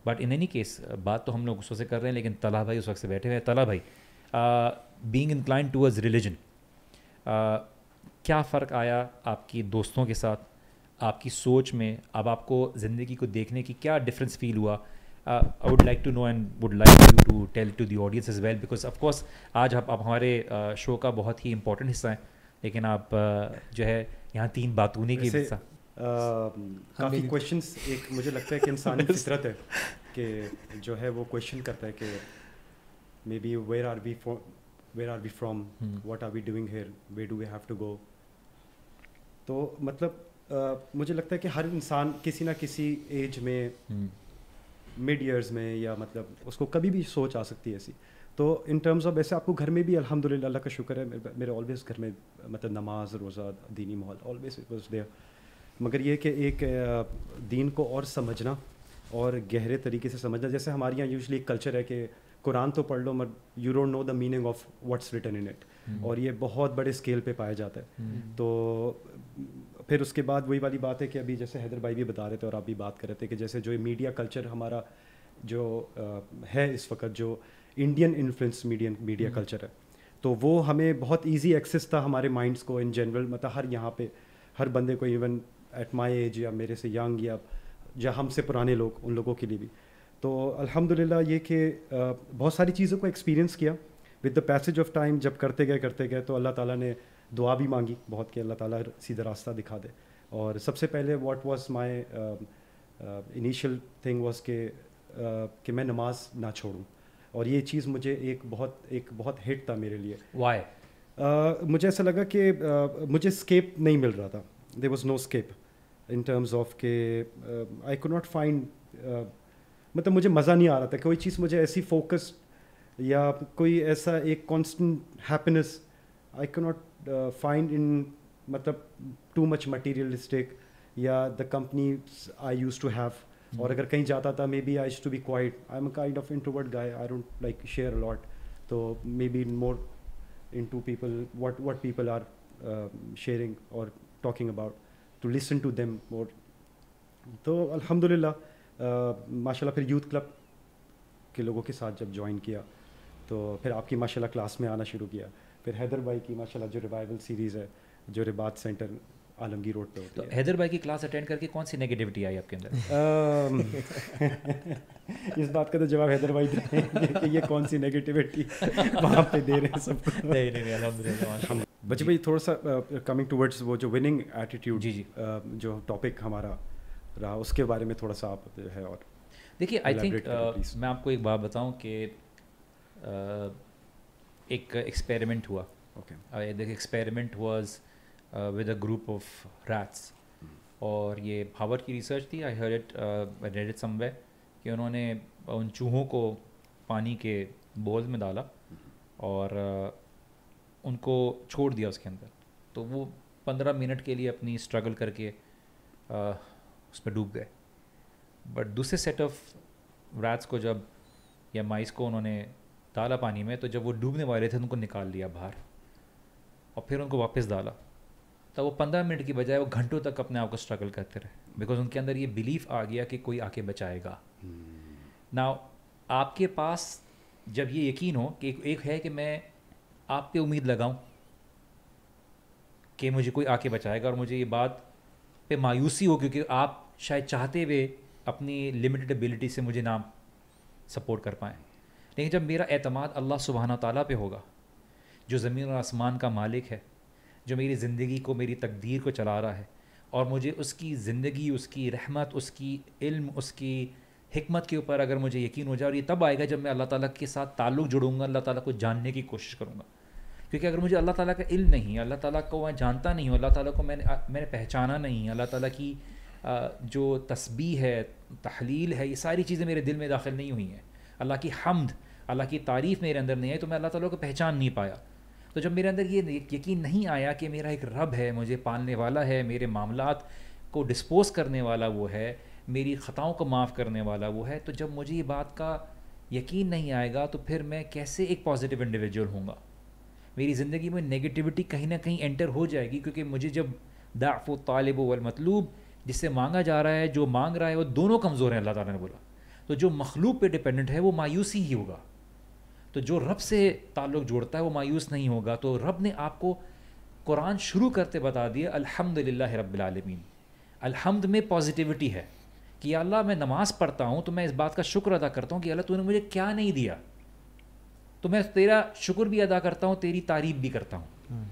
but in any case बात तो हम लोग उससे कर रहे हैं लेकिन तला भाई उस वक्त से बैठे हुए हैं तला भाई बींग इनक्लाइन टूवर्ड्स रिलीजन क्या फ़र्क आया आपकी दोस्तों के साथ आपकी सोच में अब आपको ज़िंदगी को देखने की क्या डिफरेंस फील हुआ I would like to know and would like you to tell to the audience as well because of course आज आप, आप हमारे शो uh, का बहुत ही इंपॉर्टेंट हिस्सा हैं लेकिन आप uh, जो है यहाँ तीन बातूनी के हिस्सा uh, काफ़ी क्वेश्चन एक मुझे लगता है कि इंसान फितरत है कि जो है वो क्वेश्चन करता है कि maybe where are we where are we from what are we doing here why do we have to go तो मतलब आ, मुझे लगता है कि हर इंसान किसी ना किसी एज में मिड hmm. ईयर्स में या मतलब उसको कभी भी सोच आ सकती है ऐसी तो इन टर्म्स ऑफ ऐसे आपको घर में भी अल्हम्दुलिल्लाह अल्लाह का शुक्र है मेरे ऑलवेज घर में मतलब नमाज रोज़ा दीनी माहौल ऑलवेज इट वॉज देयर मगर ये कि एक दीन को और समझना और गहरे तरीके से समझना जैसे हमारे यहाँ यूजली एक कल्चर है कि कुरान तो पढ़ लो मगर you don't know the meaning of what's written in it और ये बहुत बड़े स्केल पे पाया जाता है हम्म। तो फिर उसके बाद वही वाली बात है कि अभी जैसे हैदर भाई भी बता रहे थे और आप भी बात कर रहे थे कि जैसे जो मीडिया कल्चर हमारा जो है इस वक्त जो Indian influence median media culture है तो वो हमें बहुत इजी एक्सेस था हमारे माइंड्स को इन जनरल मतलब हर यहाँ पे हर बंदे को इवन एट माई एज या मेरे से यंग या या हमसे पुराने लोग उन लोगों के लिए भी तो अल्हम्दुलिल्लाह ये कि बहुत सारी चीज़ों को एक्सपीरियंस किया with the passage of time जब करते गए करते गए तो अल्लाह ताला ने दुआ भी मांगी बहुत कि अल्लाह ताला सीधा रास्ता दिखा दे और सबसे पहले what was my initial thing was के कि मैं नमाज ना छोड़ूं और ये चीज़ मुझे एक बहुत एक बहुत हिट था मेरे लिए वाई uh, मुझे ऐसा लगा कि uh, मुझे स्केप नहीं मिल रहा था there was no escape in terms of के आई को नॉट फाइंड मतलब मुझे मज़ा नहीं आ रहा था कोई चीज़ मुझे ऐसी फोकस या कोई ऐसा एक कांस्टेंट हैप्पीनेस आई को नॉट फाइंड uh, इन मतलब टू मच मटीरियलिस्टिक या the company I use to have और अगर कहीं जाता था maybe I to be quite I am kind of introvert guy I don't like share lot तो maybe more into people what what people are sharing और talking about to listen to them more तो अलहमदिल्ला uh, माशाल्लाह फिर youth club के लोगों के साथ जब ज्वाइन किया तो फिर आपकी माशाल्लाह क्लास में आना शुरू किया फिर हैदर भाई की माशाल्लाह जो रिवाइवल सीरीज़ है जो रिबात सेंटर आलमगी रोड पे होती तो है हैदर भाई की क्लास अटेंड करके कौन सी नेगेटिविटी आई आपके अंदर इस बात का तो जवाब हैदर भाई दे देंगे कि ये कौन सी नेगेटिविटी वहाँ पे दे रहे हैं सब नहीं नहीं बच्चे भाई थोड़ा सा कमिंग टूवर्ड्स वो जो विनिंग एटीट्यूड जी जी जो टॉपिक हमारा रहा उसके बारे में थोड़ा सा आप है और देखिए आई थिंक मैं आपको एक बात बताऊँ कि एक एक्सपेरिमेंट हुआ okay the experiment was with a group of rats और ये हार्वर्ड की रिसर्च थी I heard it read it someway कि उन्होंने उन चूहों को पानी के बोल में डाला hmm. और uh, उनको छोड़ दिया उसके अंदर तो वो पंद्रह मिनट के लिए अपनी स्ट्रगल करके uh, उसमें डूब गए बट दूसरे सेट ऑफ रैट्स को जब या माइस को उन्होंने डाला पानी में तो जब वो डूबने वाले थे तो उनको निकाल लिया बाहर और फिर उनको वापस डाला तब वो पंद्रह मिनट की बजाय वो घंटों तक अपने आप को स्ट्रगल करते रहे बिकॉज उनके अंदर ये बिलीफ आ गया कि कोई आके बचाएगा ना hmm. आपके पास जब ये यकीन हो कि एक है कि मैं आप पे उम्मीद लगाऊं कि मुझे कोई आके बचाएगा और मुझे ये बात पे मायूसी हो क्योंकि आप शायद चाहते हुए अपनी लिमिटेड एबिलिटी से मुझे नाम सपोर्ट कर पाएँ लेकिन जब मेरा अतमाद अल्लाह सुबहाना ताली पे होगा जो ज़मीन और आसमान का मालिक है जो मेरी ज़िंदगी को मेरी तकदीर को चला रहा है और मुझे उसकी ज़िंदगी उसकी रहमत उसकी इल्म उसकी हमत के ऊपर अगर मुझे यकीन हो जाए और ये तब आएगा जब मैं अल्लाह ताला के साथ ताल्लुक़ जुड़ूंगा अल्लाह ताला को जानने की कोशिश करूँगा क्योंकि अगर मुझे अल्लाह ताला का इल्म नहीं है अल्लाह ताला को मैं जानता नहीं हूँ अल्लाह ताला को मैंने मैंने पहचाना नहीं है अल्लाह ताला की जो तस्बी है तहलील है ये सारी चीज़ें मेरे दिल में दाखिल नहीं हुई हैं अल्लाह की हमद अल्लाह की तारीफ़ मेरे अंदर नहीं आई तो मैं अल्लाह ताला को पहचान नहीं पाया तो जब मेरे अंदर ये यकीन नहीं आया कि मेरा एक रब है मुझे पालने वाला है मेरे मामला को डिस्पोज करने वाला वो है मेरी ख़ताओं को माफ़ करने वाला वो है तो जब मुझे ये बात का यकीन नहीं आएगा तो फिर मैं कैसे एक पॉजिटिव इंडिविजुअल हूँगा मेरी ज़िंदगी में नेगेटिविटी कहीं ना कहीं एंटर हो जाएगी क्योंकि मुझे जब दाफ़ तालब मतलूब जिससे मांगा जा रहा है जो मांग रहा है वो दोनों कमज़ोर हैं अल्लाह ताला ने बोला तो जो मखलूब पे डिपेंडेंट है वो मायूसी ही होगा तो जो रब से ताल्लुक़ जोड़ता है वो मायूस नहीं होगा तो रब ने आपको कुरान शुरू करते बता दिया अल्हम्दुलिल्लाह रबालमीन अल्हम्द में पॉजिटिविटी है कि अल्लाह मैं नमाज़ पढ़ता हूँ तो मैं इस बात का शुक्र अदा करता हूँ कि अल्लाह तूने मुझे क्या नहीं दिया तो मैं तेरा शुक्र भी अदा करता हूँ तेरी तारीफ भी करता हूँ हम्म।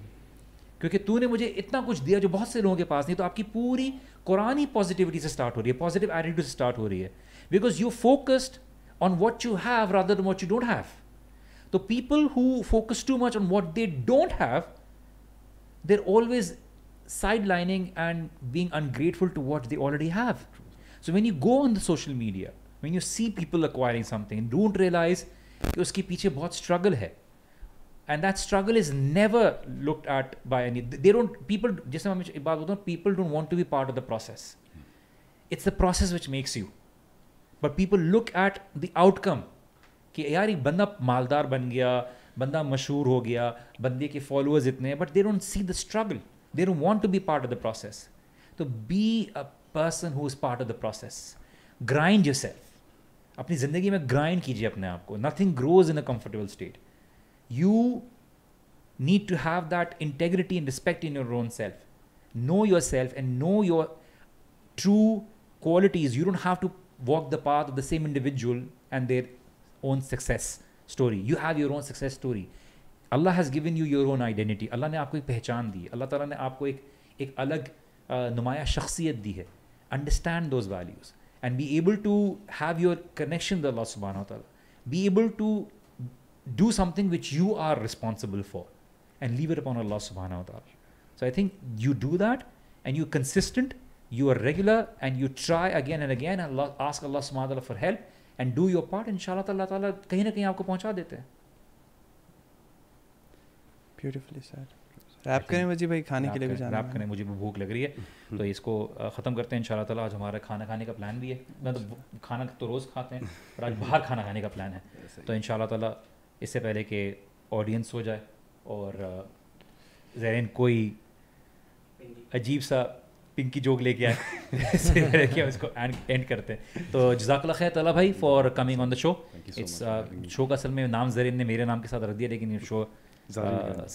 क्योंकि तूने मुझे इतना कुछ दिया जो बहुत से लोगों के पास नहीं तो आपकी पूरी कुरान ही पॉजिटिविटी से स्टार्ट हो रही है पॉजिटिव एटीट्यूड से स्टार्ट हो रही है because you focused on what you have rather what you don't have So people who focus too much on what they don't have, they're always sidelining and being ungrateful to what they already have. So when you go on the social media, when you see people acquiring something, don't realize कि उसके पीछे बहुत struggle है. And that struggle is never looked at by any. They don't. People. जैसे मैं एक बात बताऊँ, people don't want to be part of the process. It's the process which makes you. But people look at the outcome कि यार एक बंदा मालदार बन गया बंदा मशहूर हो गया बंदे के फॉलोअर्स इतने हैं but they don't see the struggle they don't want to be part of the process तो be a person who is part of the process grind your self अपनी ज़िंदगी में ग्राइंड कीजिए अपने आप को nothing grows in a comfortable state you need to have that integrity and respect in your own self know your self and know your true qualities you don't have to walk the path of the same individual and their own success story. You have your own success story. Allah has given you your own identity. Allah ने आपको एक पहचान दी अल्लाह ताला ने आपको एक एक अलग नुमाया शख्सियत दी है understand those values and be able to have your connection with अल्लाह सुबहान तला be able to do something which you are responsible for and leave it upon अल्लाह सुबहान तला so I think you do that and you consistent you are regular and you try again and again and ask Allah subhanahu wa ta'ala for help and do your part इन ताला ताला कहीं ना कहीं आपको पहुंचा देते हैं ब्यूटीफुली सर रैप करें मुझे भाई खाने के लिए भी जाना रैप करें मुझे भी भूख लग रही है हम्म। तो इसको ख़त्म करते हैं इन ताला आज हमारा खाना खाने का प्लान भी है ना तो खाना तो रोज़ खाते हैं पर आज बाहर खाना खाने का प्लान है तो इन ताला इससे पहले कि ऑडियंस हो जाए और जहन कोई अजीब सा पिंकी जोक लेके आए लेके उसको एंड करते हैं तो जजाकला खैर तला भाई for coming on the show it's show का असल में नाम जरीन ने मेरे नाम के साथ रख दिया लेकिन ये शो uh,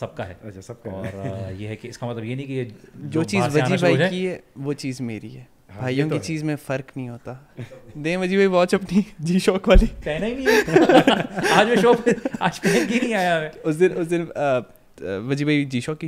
सबका है अच्छा सबका और uh, ये है कि इसका मतलब ये नहीं कि जो चीज़ वजी भाई की है वो चीज़ मेरी है हाँ, भाइयों तो की चीज़ में फ़र्क नहीं होता दे मजी भाई वॉच अपनी जी शौक वाली पहना ही नहीं आज मैं शौक आज पहन के नहीं आया उस दिन उस दिन uh, वजी भाई जी शॉक की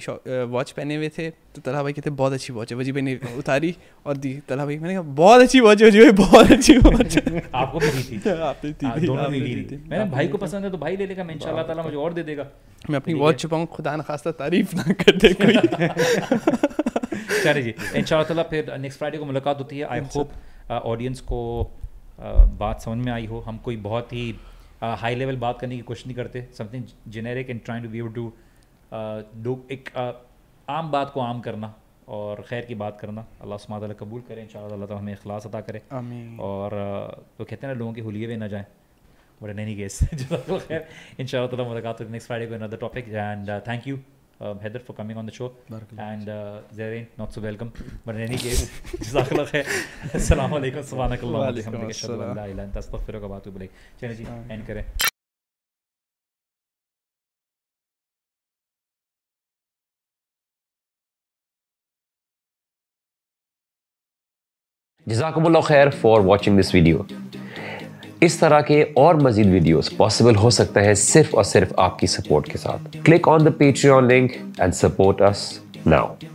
वॉच पहने हुए थे तो तला भाई कहते बहुत अच्छी वॉच है वजी भाई ने उतारी और दी तला भाई मैंने कहा बहुत अच्छी वॉच है वजी भाई बहुत अच्छी वॉच आपको भी थी आपने हाँ, थी दोनों ने ली थी मैंने भाई को पसंद है तो भाई ले लेगा मैं इंशाल्लाह ताला मुझे और दे देगा मैं अपनी वॉच छुपाऊं खुदा ना खास्ता तारीफ ना कर दे कोई चलिए जी इंशाल्लाह ताला फिर नेक्स्ट फ्राइडे को मुलाकात होती है आई होप ऑडियंस को बात समझ में आई हो हम कोई बहुत ही हाई लेवल बात करने की कोशिश नहीं करते something generic and trying to be able to एक आम बात को आम करना और खैर की बात करना अल्लाह सुमा तला कबूल करें अल्लाह ताला अखलास अदा करें और तो कहते हैं ना लोगों के हुलिए भी ना जाएँ बड़े नहीं गेस खैर इन ताला मुलाकात होगी नेक्स्ट फ्राइडे को another topic and thank you Haider for coming on the show and जेरिन नॉट सो वेलकम बड़े नहीं गेस जजाकला खैर अस्सलाम करें जजाकबल खैर फॉर वॉचिंग दिस वीडियो इस तरह के और मजीद वीडियोस पॉसिबल हो सकते हैं सिर्फ और सिर्फ आपकी सपोर्ट के साथ click on the Patreon link and support us now